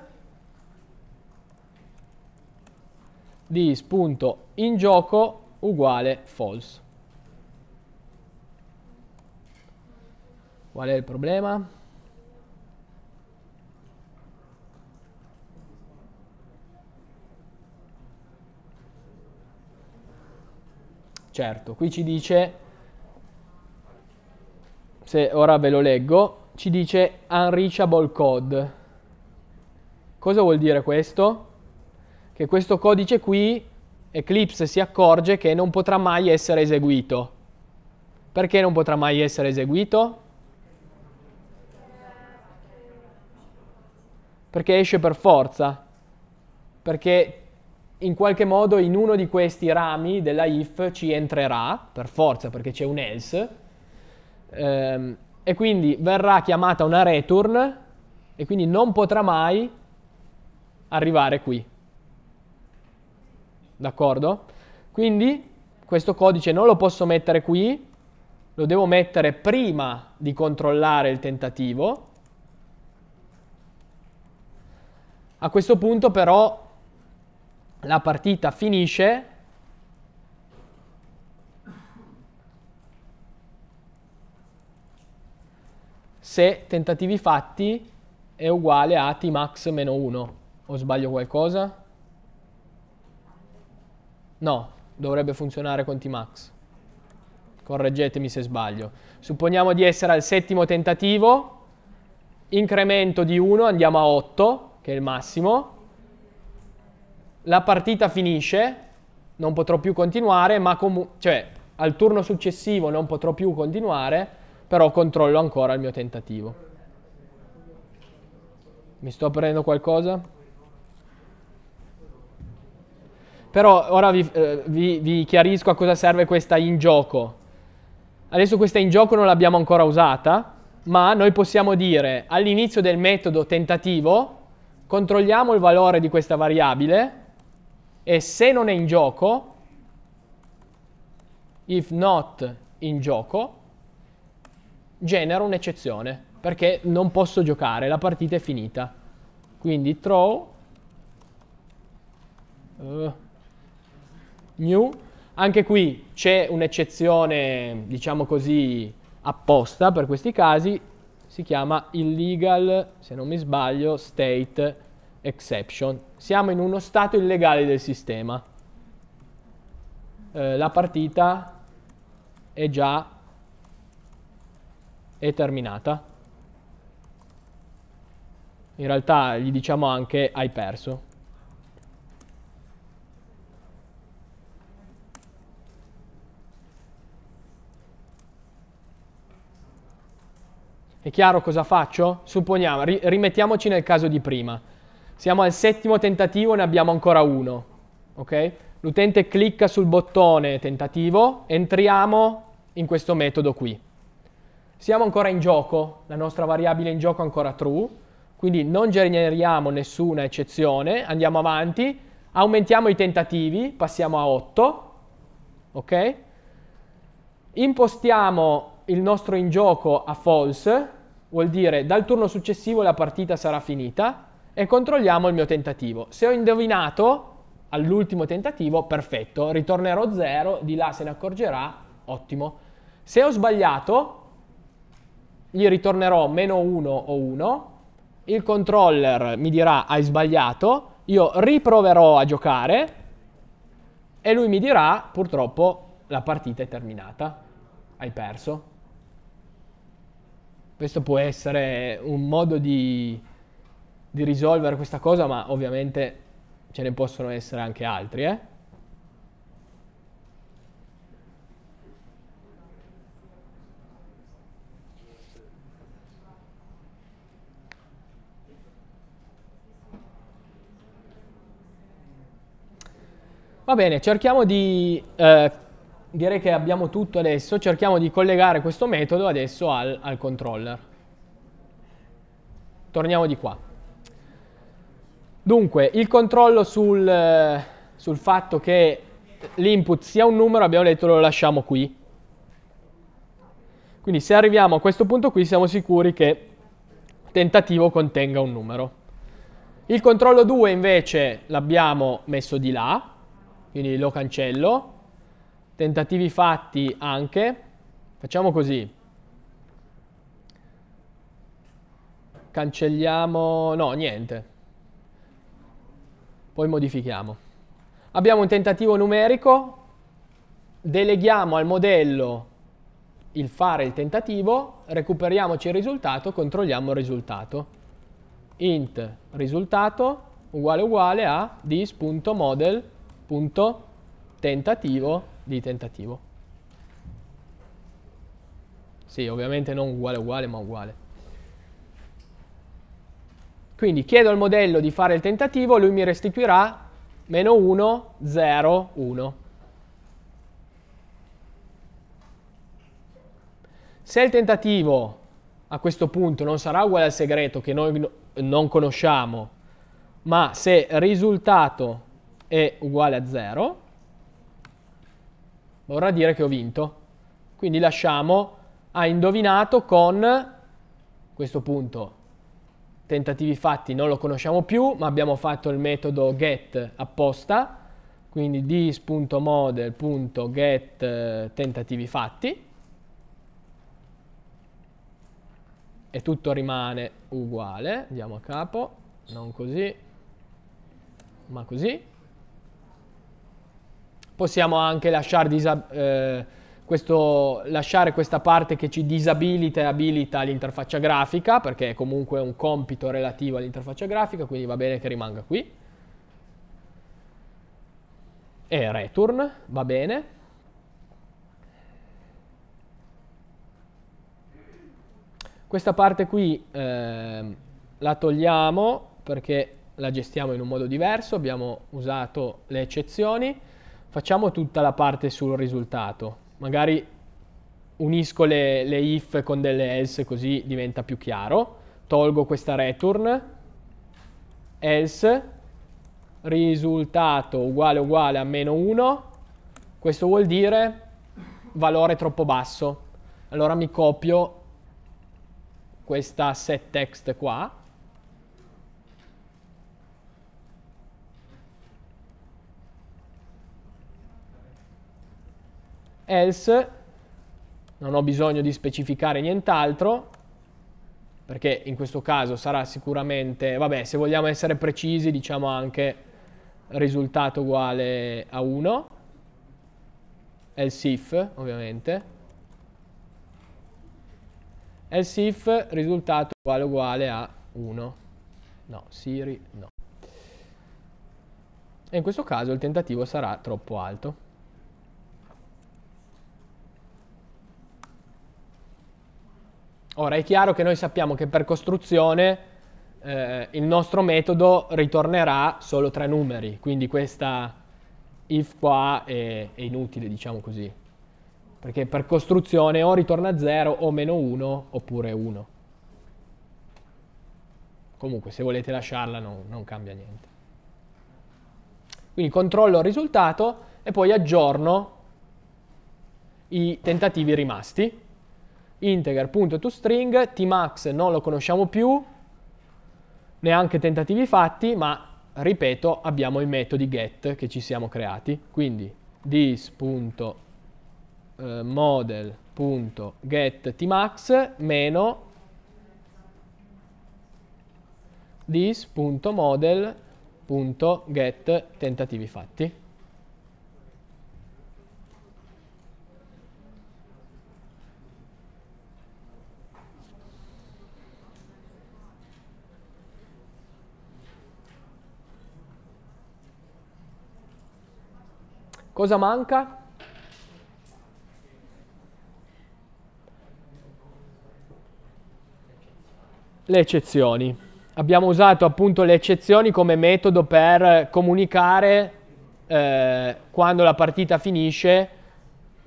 Speaker 1: gioco uguale false. Qual è il problema? Certo, qui ci dice, se ora ve lo leggo, ci dice unreachable code. Cosa vuol dire questo? Che questo codice qui Eclipse si accorge che non potrà mai essere eseguito. Perché non potrà mai essere eseguito? perché esce per forza, perché in qualche modo in uno di questi rami della if ci entrerà, per forza, perché c'è un else, ehm, e quindi verrà chiamata una return e quindi non potrà mai arrivare qui. D'accordo? Quindi questo codice non lo posso mettere qui, lo devo mettere prima di controllare il tentativo, A questo punto però la partita finisce se tentativi fatti è uguale a Tmax meno 1. O sbaglio qualcosa? No, dovrebbe funzionare con Tmax. Correggetemi se sbaglio. Supponiamo di essere al settimo tentativo, incremento di 1, andiamo a 8 che è il massimo. La partita finisce, non potrò più continuare, ma comunque, cioè, al turno successivo non potrò più continuare, però controllo ancora il mio tentativo. Mi sto prendendo qualcosa? Però ora vi, eh, vi, vi chiarisco a cosa serve questa in gioco. Adesso questa in gioco non l'abbiamo ancora usata, ma noi possiamo dire all'inizio del metodo tentativo Controlliamo il valore di questa variabile e se non è in gioco, if not in gioco, genero un'eccezione perché non posso giocare, la partita è finita. Quindi throw uh, new anche qui c'è un'eccezione, diciamo così, apposta per questi casi, si chiama illegal, se non mi sbaglio, state exception. Siamo in uno stato illegale del sistema. Eh, la partita è già è terminata. In realtà gli diciamo anche hai perso. È chiaro cosa faccio? Supponiamo, ri rimettiamoci nel caso di prima. Siamo al settimo tentativo, e ne abbiamo ancora uno. Ok? L'utente clicca sul bottone tentativo, entriamo in questo metodo qui. Siamo ancora in gioco, la nostra variabile in gioco è ancora true, quindi non generiamo nessuna eccezione, andiamo avanti, aumentiamo i tentativi, passiamo a 8, ok? Impostiamo il nostro in gioco a false, vuol dire dal turno successivo la partita sarà finita e controlliamo il mio tentativo. Se ho indovinato all'ultimo tentativo, perfetto, ritornerò 0, di là se ne accorgerà, ottimo. Se ho sbagliato, gli ritornerò meno 1 o 1, il controller mi dirà hai sbagliato, io riproverò a giocare e lui mi dirà purtroppo la partita è terminata, hai perso. Questo può essere un modo di, di risolvere questa cosa, ma ovviamente ce ne possono essere anche altri, eh? Va bene, cerchiamo di eh, direi che abbiamo tutto adesso, cerchiamo di collegare questo metodo adesso al, al controller. Torniamo di qua. Dunque, il controllo sul, eh, sul fatto che l'input sia un numero, abbiamo detto lo lasciamo qui. Quindi se arriviamo a questo punto qui siamo sicuri che tentativo contenga un numero. Il controllo 2 invece l'abbiamo messo di là, quindi lo cancello, tentativi fatti anche. Facciamo così. Cancelliamo... no, niente. Poi modifichiamo. Abbiamo un tentativo numerico, deleghiamo al modello il fare il tentativo, recuperiamoci il risultato, controlliamo il risultato. int risultato uguale uguale a dis.model.risultato tentativo di tentativo. Sì, ovviamente non uguale uguale, ma uguale. Quindi chiedo al modello di fare il tentativo, lui mi restituirà meno 1, 0, 1. Se il tentativo a questo punto non sarà uguale al segreto che noi non conosciamo, ma se il risultato è uguale a 0, vorrà dire che ho vinto. Quindi lasciamo ha indovinato con questo punto tentativi fatti non lo conosciamo più ma abbiamo fatto il metodo get apposta quindi dis.model.get eh, tentativi fatti e tutto rimane uguale andiamo a capo non così ma così possiamo anche lasciare, eh, questo, lasciare questa parte che ci disabilita e abilita l'interfaccia grafica, perché è comunque un compito relativo all'interfaccia grafica, quindi va bene che rimanga qui. E return, va bene. Questa parte qui eh, la togliamo perché la gestiamo in un modo diverso, abbiamo usato le eccezioni facciamo tutta la parte sul risultato. Magari unisco le, le if con delle else così diventa più chiaro. Tolgo questa return, else, risultato uguale uguale a meno 1. Questo vuol dire valore troppo basso. Allora mi copio questa set text qua else, non ho bisogno di specificare nient'altro, perché in questo caso sarà sicuramente, vabbè, se vogliamo essere precisi, diciamo anche risultato uguale a 1, else if, ovviamente, else if risultato uguale uguale a 1. No, Siri no. E in questo caso il tentativo sarà troppo alto. Ora è chiaro che noi sappiamo che per costruzione eh, il nostro metodo ritornerà solo tre numeri, quindi questa if qua è, è inutile, diciamo così, perché per costruzione o ritorna 0 o meno 1 oppure 1. Comunque se volete lasciarla no, non cambia niente. Quindi controllo il risultato e poi aggiorno i tentativi rimasti integer.toString, tmax non lo conosciamo più, neanche tentativi fatti, ma ripeto abbiamo i metodi get che ci siamo creati, quindi this.model.getTmax eh, meno this.model.getTentativi fatti. Cosa manca? Le eccezioni. Abbiamo usato appunto le eccezioni come metodo per comunicare eh, quando la partita finisce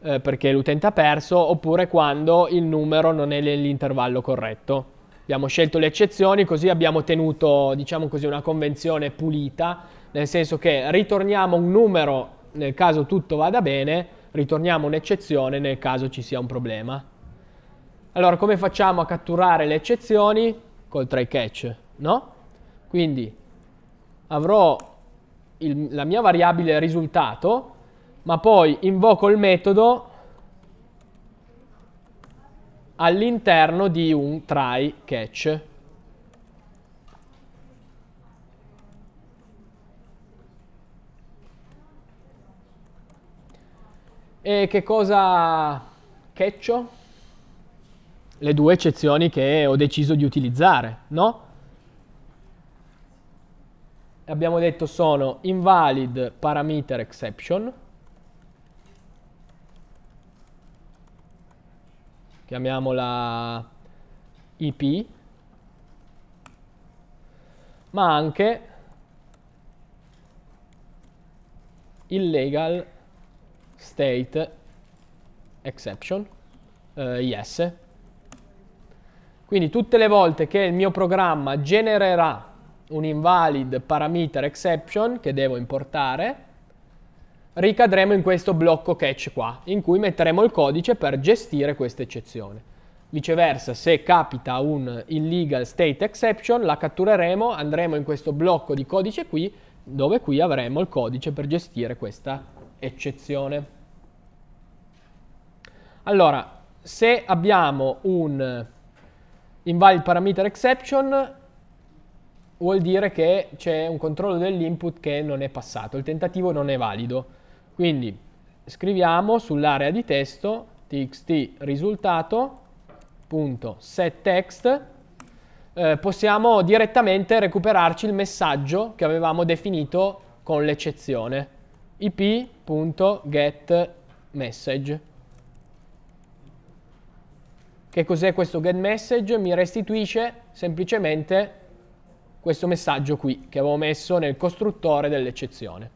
Speaker 1: eh, perché l'utente ha perso oppure quando il numero non è nell'intervallo corretto. Abbiamo scelto le eccezioni così abbiamo tenuto diciamo così, una convenzione pulita nel senso che ritorniamo un numero nel caso tutto vada bene, ritorniamo un'eccezione nel caso ci sia un problema. Allora, come facciamo a catturare le eccezioni? Col try catch, no? Quindi avrò il, la mia variabile risultato, ma poi invoco il metodo all'interno di un try catch. E che cosa catcho? Le due eccezioni che ho deciso di utilizzare, no? Abbiamo detto sono invalid parameter exception, chiamiamola IP, ma anche illegal state exception eh, yes. Quindi tutte le volte che il mio programma genererà un invalid parameter exception che devo importare, ricadremo in questo blocco catch qua, in cui metteremo il codice per gestire questa eccezione. Viceversa, se capita un illegal state exception, la cattureremo, andremo in questo blocco di codice qui, dove qui avremo il codice per gestire questa eccezione eccezione. Allora, se abbiamo un invalid parameter exception, vuol dire che c'è un controllo dell'input che non è passato, il tentativo non è valido. Quindi scriviamo sull'area di testo txt risultato.setText eh, possiamo direttamente recuperarci il messaggio che avevamo definito con l'eccezione ip.getMessage. Che cos'è questo getMessage? Mi restituisce semplicemente questo messaggio qui che avevo messo nel costruttore dell'eccezione.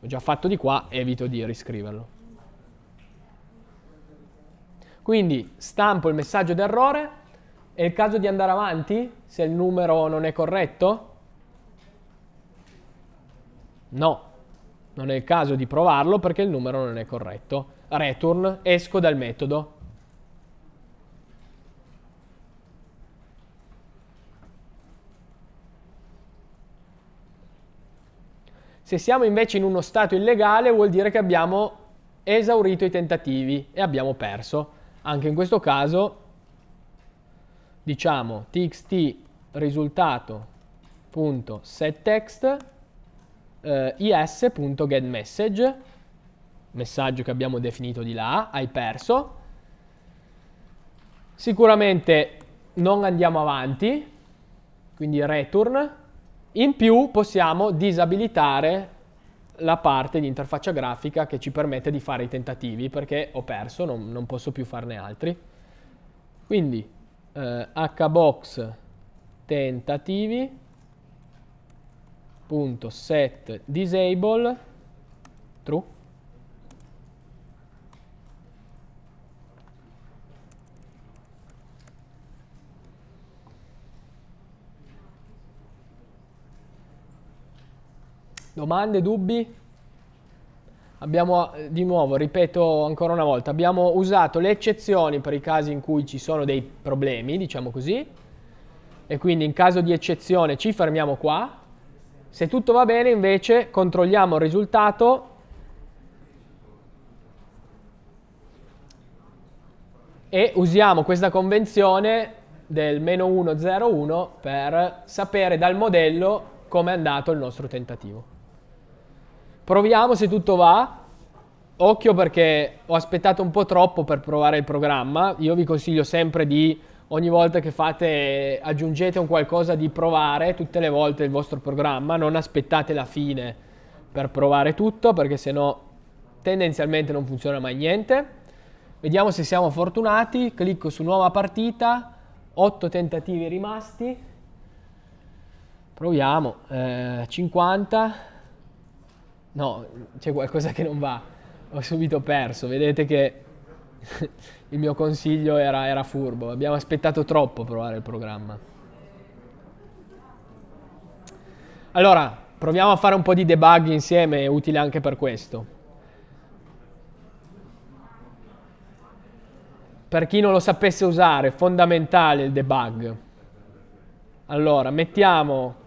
Speaker 1: L'ho già fatto di qua evito di riscriverlo. Quindi stampo il messaggio d'errore. È il caso di andare avanti se il numero non è corretto? No, non è il caso di provarlo perché il numero non è corretto. Return, esco dal metodo. Se siamo invece in uno stato illegale vuol dire che abbiamo esaurito i tentativi e abbiamo perso. Anche in questo caso diciamo txt risultato.setText eh, is.getMessage, messaggio che abbiamo definito di là, hai perso. Sicuramente non andiamo avanti, quindi return. In più possiamo disabilitare la parte di interfaccia grafica che ci permette di fare i tentativi, perché ho perso, non, non posso più farne altri. Quindi eh, hbox tentativi punto set disable true domande dubbi abbiamo eh, di nuovo ripeto ancora una volta abbiamo usato le eccezioni per i casi in cui ci sono dei problemi diciamo così e quindi in caso di eccezione ci fermiamo qua se tutto va bene invece controlliamo il risultato e usiamo questa convenzione del meno 1,01 per sapere dal modello come è andato il nostro tentativo. Proviamo se tutto va. Occhio perché ho aspettato un po' troppo per provare il programma. Io vi consiglio sempre di ogni volta che fate aggiungete un qualcosa di provare tutte le volte il vostro programma, non aspettate la fine per provare tutto perché sennò tendenzialmente non funziona mai niente. Vediamo se siamo fortunati, clicco su nuova partita, 8 tentativi rimasti, proviamo, eh, 50, no c'è qualcosa che non va, ho subito perso, vedete che il mio consiglio era, era furbo. Abbiamo aspettato troppo a provare il programma. Allora, proviamo a fare un po' di debug insieme, è utile anche per questo. Per chi non lo sapesse usare, è fondamentale il debug. Allora, mettiamo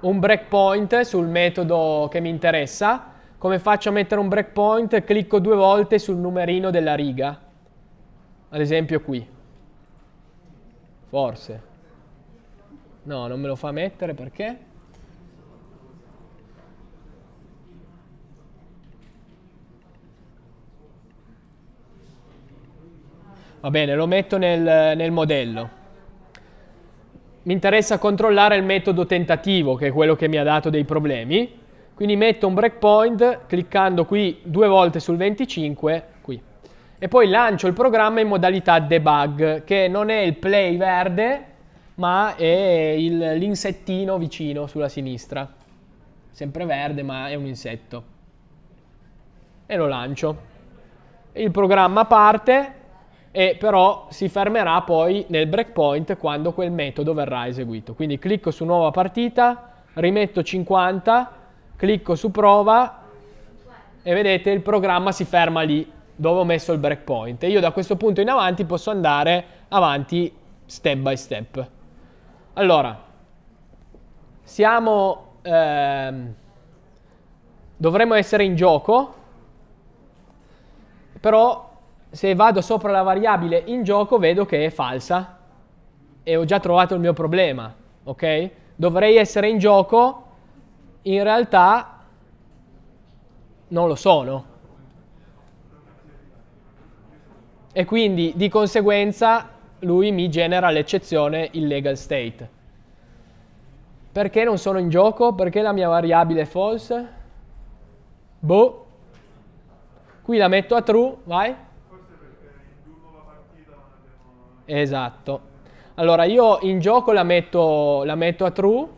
Speaker 1: un breakpoint sul metodo che mi interessa come faccio a mettere un breakpoint? Clicco due volte sul numerino della riga. Ad esempio qui. Forse. No, non me lo fa mettere perché? Va bene, lo metto nel, nel modello mi interessa controllare il metodo tentativo, che è quello che mi ha dato dei problemi. Quindi metto un breakpoint cliccando qui due volte sul 25, qui. E poi lancio il programma in modalità debug, che non è il play verde, ma è l'insettino vicino sulla sinistra. Sempre verde, ma è un insetto. E lo lancio. Il programma parte, e però si fermerà poi nel breakpoint quando quel metodo verrà eseguito. Quindi clicco su nuova partita, rimetto 50 Clicco su prova e vedete il programma si ferma lì dove ho messo il breakpoint e io da questo punto in avanti posso andare avanti step by step. Allora, siamo... Ehm, dovremmo essere in gioco, però se vado sopra la variabile in gioco vedo che è falsa e ho già trovato il mio problema, ok? Dovrei essere in gioco in realtà non lo sono. E quindi di conseguenza lui mi genera l'eccezione illegal state. Perché non sono in gioco? Perché la mia variabile è false? Boh. Qui la metto a true, vai. Forse perché in nuova partita Esatto. Allora io in gioco la metto, la metto a true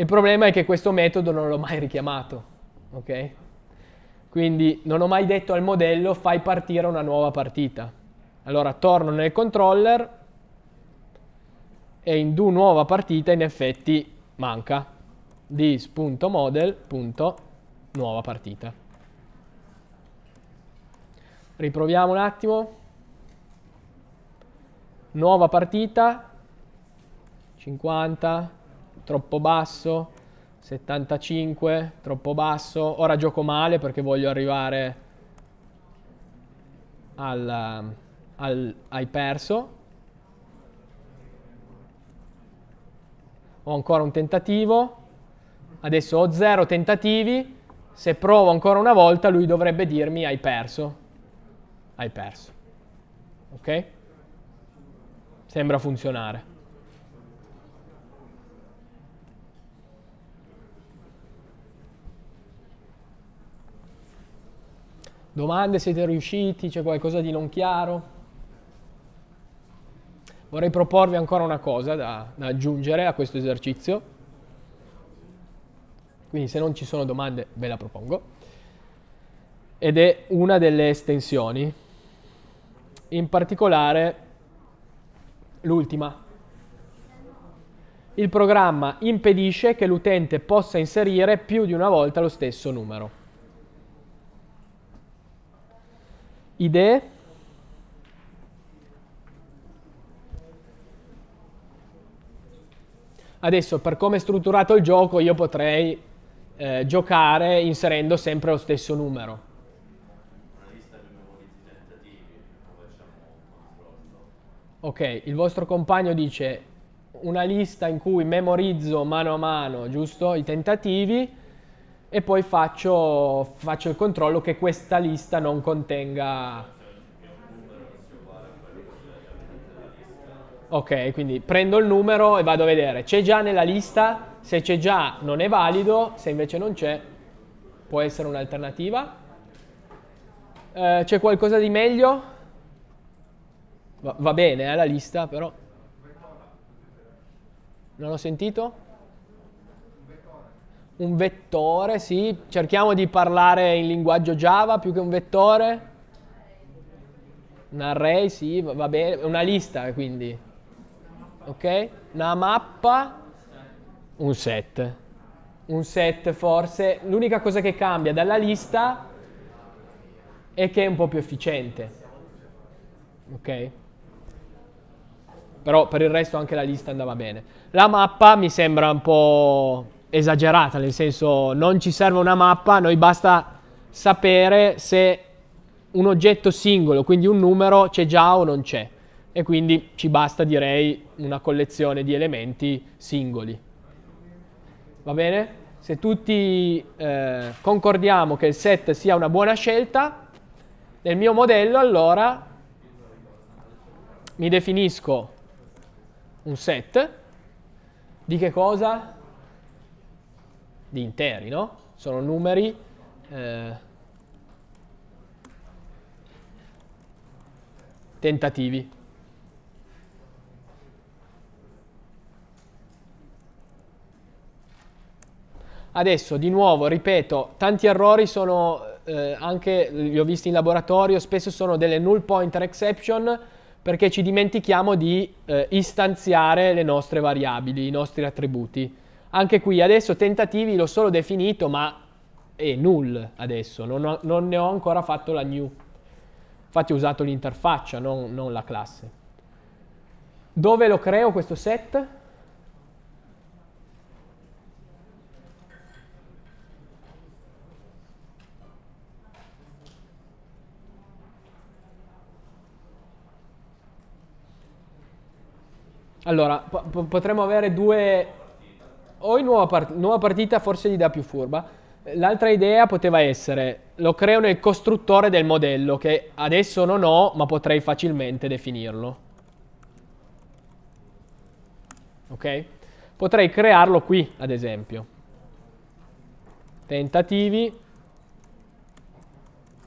Speaker 1: il problema è che questo metodo non l'ho mai richiamato, ok? Quindi non ho mai detto al modello fai partire una nuova partita. Allora torno nel controller e in do nuova partita in effetti manca this.model.nuova partita. Riproviamo un attimo. Nuova partita 50 troppo basso, 75, troppo basso. Ora gioco male perché voglio arrivare al, al, ai perso. Ho ancora un tentativo. Adesso ho zero tentativi. Se provo ancora una volta lui dovrebbe dirmi hai perso. Hai perso. Ok? Sembra funzionare. Domande siete riusciti? C'è qualcosa di non chiaro? Vorrei proporvi ancora una cosa da, da aggiungere a questo esercizio. Quindi se non ci sono domande ve la propongo. Ed è una delle estensioni. In particolare l'ultima. Il programma impedisce che l'utente possa inserire più di una volta lo stesso numero. idee, Adesso, per come è strutturato il gioco, io potrei eh, giocare inserendo sempre lo stesso numero. Ok, il vostro compagno dice una lista in cui memorizzo mano a mano, giusto, i tentativi, e poi faccio, faccio il controllo che questa lista non contenga... Ok, quindi prendo il numero e vado a vedere. C'è già nella lista? Se c'è già non è valido, se invece non c'è può essere un'alternativa. Eh, c'è qualcosa di meglio? Va, va bene, è eh, la lista però. Non ho sentito? un vettore, sì. Cerchiamo di parlare in linguaggio Java più che un vettore. Un array, sì, va bene. Una lista, quindi. Ok? Una mappa, un set. Un set forse. L'unica cosa che cambia dalla lista è che è un po' più efficiente. Ok? Però per il resto anche la lista andava bene. La mappa mi sembra un po' esagerata, nel senso non ci serve una mappa, noi basta sapere se un oggetto singolo, quindi un numero, c'è già o non c'è. E quindi ci basta, direi, una collezione di elementi singoli. Va bene? Se tutti eh, concordiamo che il set sia una buona scelta, nel mio modello allora mi definisco un set di che cosa? di interi, no? Sono numeri... Eh, tentativi. Adesso di nuovo, ripeto, tanti errori sono eh, anche, li ho visti in laboratorio, spesso sono delle null pointer exception perché ci dimentichiamo di eh, istanziare le nostre variabili, i nostri attributi. Anche qui adesso tentativi l'ho solo definito, ma è null adesso, non, ho, non ne ho ancora fatto la new. Infatti ho usato l'interfaccia, non, non la classe. Dove lo creo questo set? Allora, po potremmo avere due poi nuova, part- nuova partita forse gli dà più furba. L'altra idea poteva essere, lo creo nel costruttore del modello, che adesso non ho, ma potrei facilmente definirlo. Ok? Potrei crearlo qui, ad esempio. Tentativi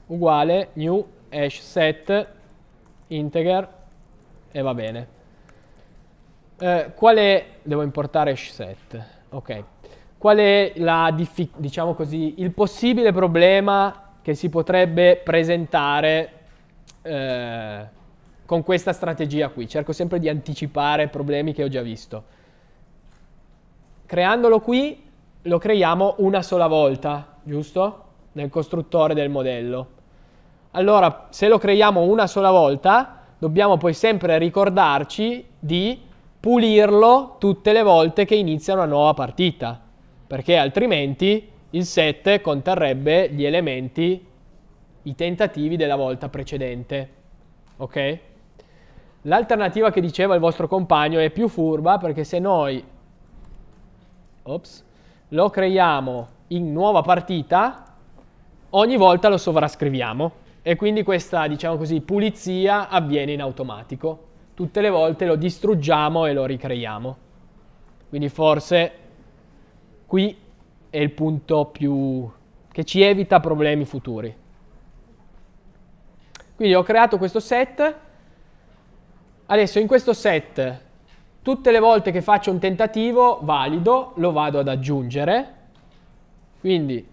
Speaker 1: uguale new hash set integer e va bene. Eh, quale devo importare hash set? Ok. Qual è la, diciamo così, il possibile problema che si potrebbe presentare eh, con questa strategia qui? Cerco sempre di anticipare problemi che ho già visto. Creandolo qui lo creiamo una sola volta, giusto? Nel costruttore del modello. Allora, se lo creiamo una sola volta, dobbiamo poi sempre ricordarci di pulirlo tutte le volte che inizia una nuova partita, perché altrimenti il set conterrebbe gli elementi, i tentativi della volta precedente. Ok? L'alternativa che diceva il vostro compagno è più furba perché se noi ops, lo creiamo in nuova partita, ogni volta lo sovrascriviamo e quindi questa, diciamo così, pulizia avviene in automatico tutte le volte lo distruggiamo e lo ricreiamo. Quindi forse qui è il punto più che ci evita problemi futuri. Quindi ho creato questo set. Adesso in questo set tutte le volte che faccio un tentativo valido lo vado ad aggiungere. Quindi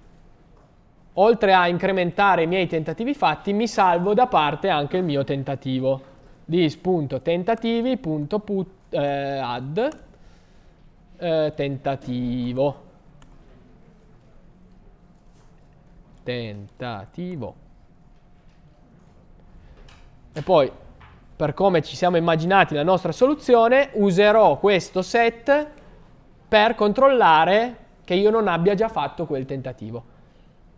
Speaker 1: oltre a incrementare i miei tentativi fatti mi salvo da parte anche il mio tentativo dis.tentativi.add eh, eh, tentativo tentativo e poi per come ci siamo immaginati la nostra soluzione userò questo set per controllare che io non abbia già fatto quel tentativo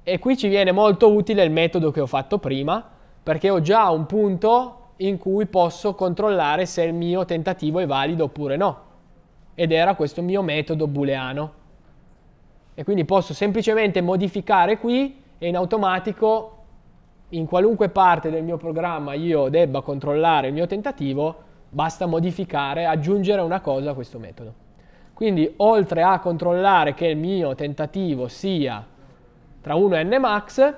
Speaker 1: e qui ci viene molto utile il metodo che ho fatto prima perché ho già un punto in cui posso controllare se il mio tentativo è valido oppure no. Ed era questo mio metodo booleano. E quindi posso semplicemente modificare qui e in automatico in qualunque parte del mio programma io debba controllare il mio tentativo, basta modificare, aggiungere una cosa a questo metodo. Quindi oltre a controllare che il mio tentativo sia tra 1 e n max,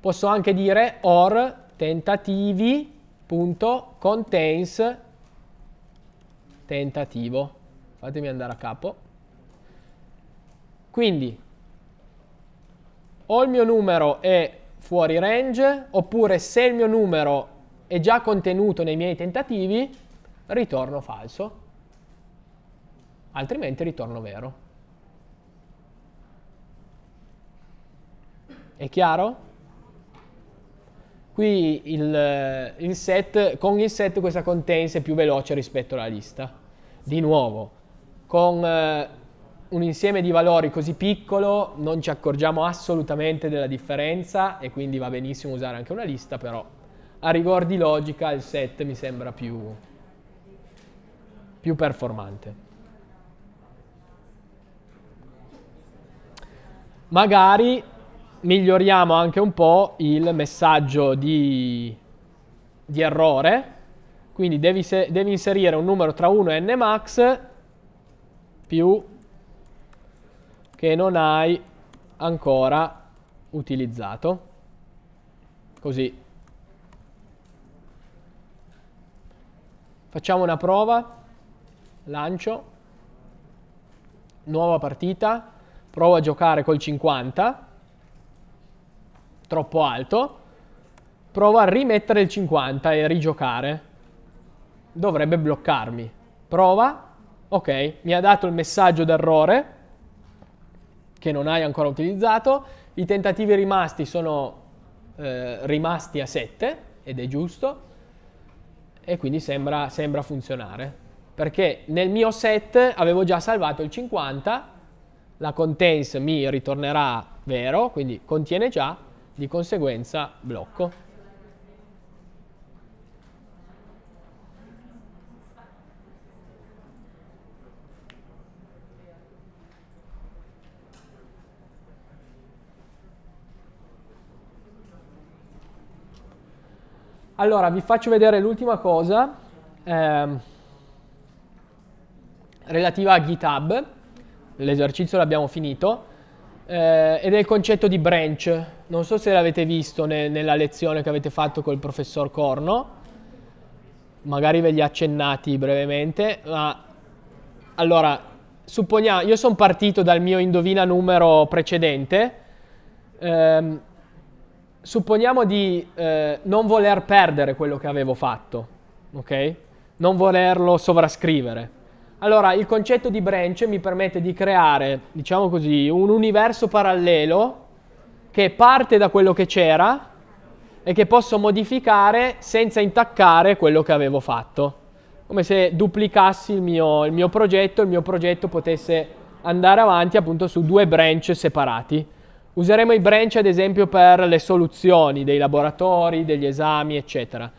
Speaker 1: Posso anche dire or tentativi.contains tentativo. Fatemi andare a capo. Quindi o il mio numero è fuori range oppure se il mio numero è già contenuto nei miei tentativi ritorno falso altrimenti ritorno vero. È chiaro? Qui il, il set, con il set questa contains è più veloce rispetto alla lista. Di nuovo, con eh, un insieme di valori così piccolo non ci accorgiamo assolutamente della differenza e quindi va benissimo usare anche una lista, però a rigor di logica il set mi sembra più, più performante. Magari miglioriamo anche un po' il messaggio di, di errore. Quindi devi, se, devi inserire un numero tra 1 e n max più che non hai ancora utilizzato. Così. Facciamo una prova. Lancio. Nuova partita. Provo a giocare col 50 troppo alto. Prova a rimettere il 50 e rigiocare. Dovrebbe bloccarmi. Prova. Ok, mi ha dato il messaggio d'errore che non hai ancora utilizzato. I tentativi rimasti sono eh, rimasti a 7 ed è giusto. E quindi sembra, sembra funzionare. Perché nel mio set avevo già salvato il 50 la contents mi ritornerà vero, quindi contiene già di conseguenza blocco. Allora, vi faccio vedere l'ultima cosa eh, relativa a GitHub. L'esercizio l'abbiamo finito eh, ed è il concetto di branch. Non so se l'avete visto ne, nella lezione che avete fatto col professor Corno, magari ve li accennati brevemente, ma allora, supponiamo, io sono partito dal mio indovina numero precedente, ehm, supponiamo di eh, non voler perdere quello che avevo fatto, ok? Non volerlo sovrascrivere. Allora, il concetto di branch mi permette di creare, diciamo così, un universo parallelo che parte da quello che c'era e che posso modificare senza intaccare quello che avevo fatto. Come se duplicassi il mio, il mio progetto, il mio progetto potesse andare avanti appunto su due branch separati. Useremo i branch ad esempio per le soluzioni dei laboratori, degli esami, eccetera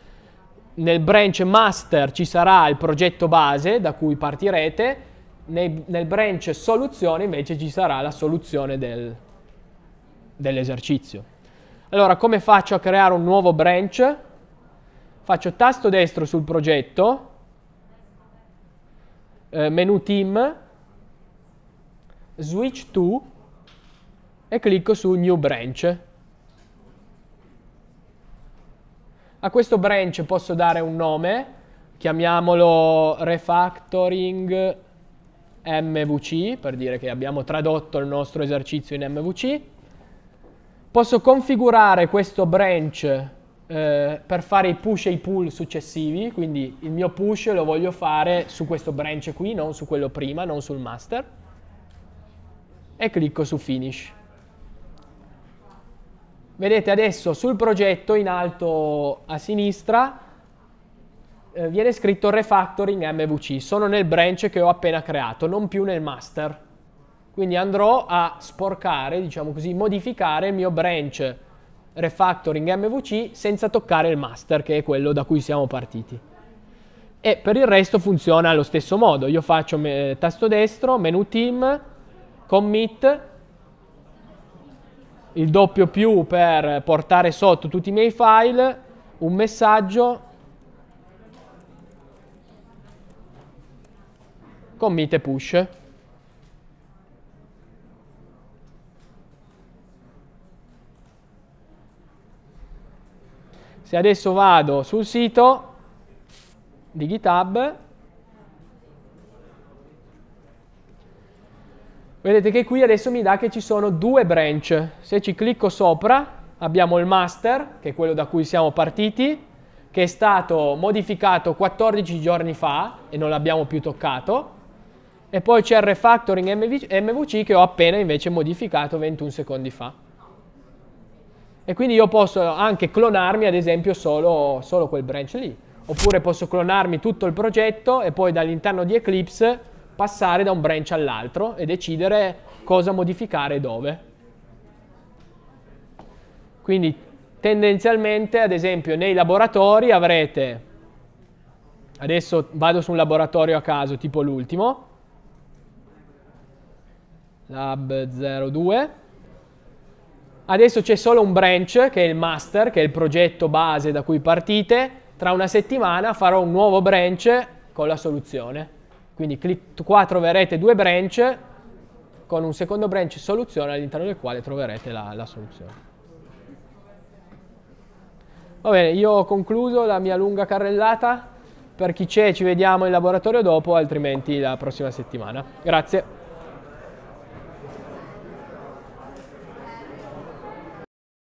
Speaker 1: nel branch master ci sarà il progetto base da cui partirete, nel, nel branch soluzione invece ci sarà la soluzione del, dell'esercizio. Allora, come faccio a creare un nuovo branch? Faccio tasto destro sul progetto, eh, menu team, switch to e clicco su new branch. A questo branch posso dare un nome, chiamiamolo refactoring MVC, per dire che abbiamo tradotto il nostro esercizio in MVC. Posso configurare questo branch eh, per fare i push e i pull successivi, quindi il mio push lo voglio fare su questo branch qui, non su quello prima, non sul master. E clicco su finish. Vedete adesso sul progetto in alto a sinistra eh, viene scritto refactoring MVC. Sono nel branch che ho appena creato, non più nel master. Quindi andrò a sporcare, diciamo così, modificare il mio branch refactoring MVC senza toccare il master che è quello da cui siamo partiti. E per il resto funziona allo stesso modo. Io faccio tasto destro, menu team, commit il doppio più per portare sotto tutti i miei file, un messaggio commit e push. Se adesso vado sul sito di GitHub vedete che qui adesso mi dà che ci sono due branch. Se ci clicco sopra abbiamo il master, che è quello da cui siamo partiti, che è stato modificato 14 giorni fa e non l'abbiamo più toccato. E poi c'è il refactoring MVC che ho appena invece modificato 21 secondi fa. E quindi io posso anche clonarmi ad esempio solo, solo quel branch lì. Oppure posso clonarmi tutto il progetto e poi dall'interno di Eclipse passare da un branch all'altro e decidere cosa modificare e dove. Quindi tendenzialmente, ad esempio, nei laboratori avrete, adesso vado su un laboratorio a caso, tipo l'ultimo, lab 02, adesso c'è solo un branch che è il master, che è il progetto base da cui partite, tra una settimana farò un nuovo branch con la soluzione. Quindi click, qua troverete due branch con un secondo branch soluzione all'interno del quale troverete la, la soluzione. Va bene, io ho concluso la mia lunga carrellata. Per chi c'è ci vediamo in laboratorio dopo, altrimenti la prossima settimana. Grazie.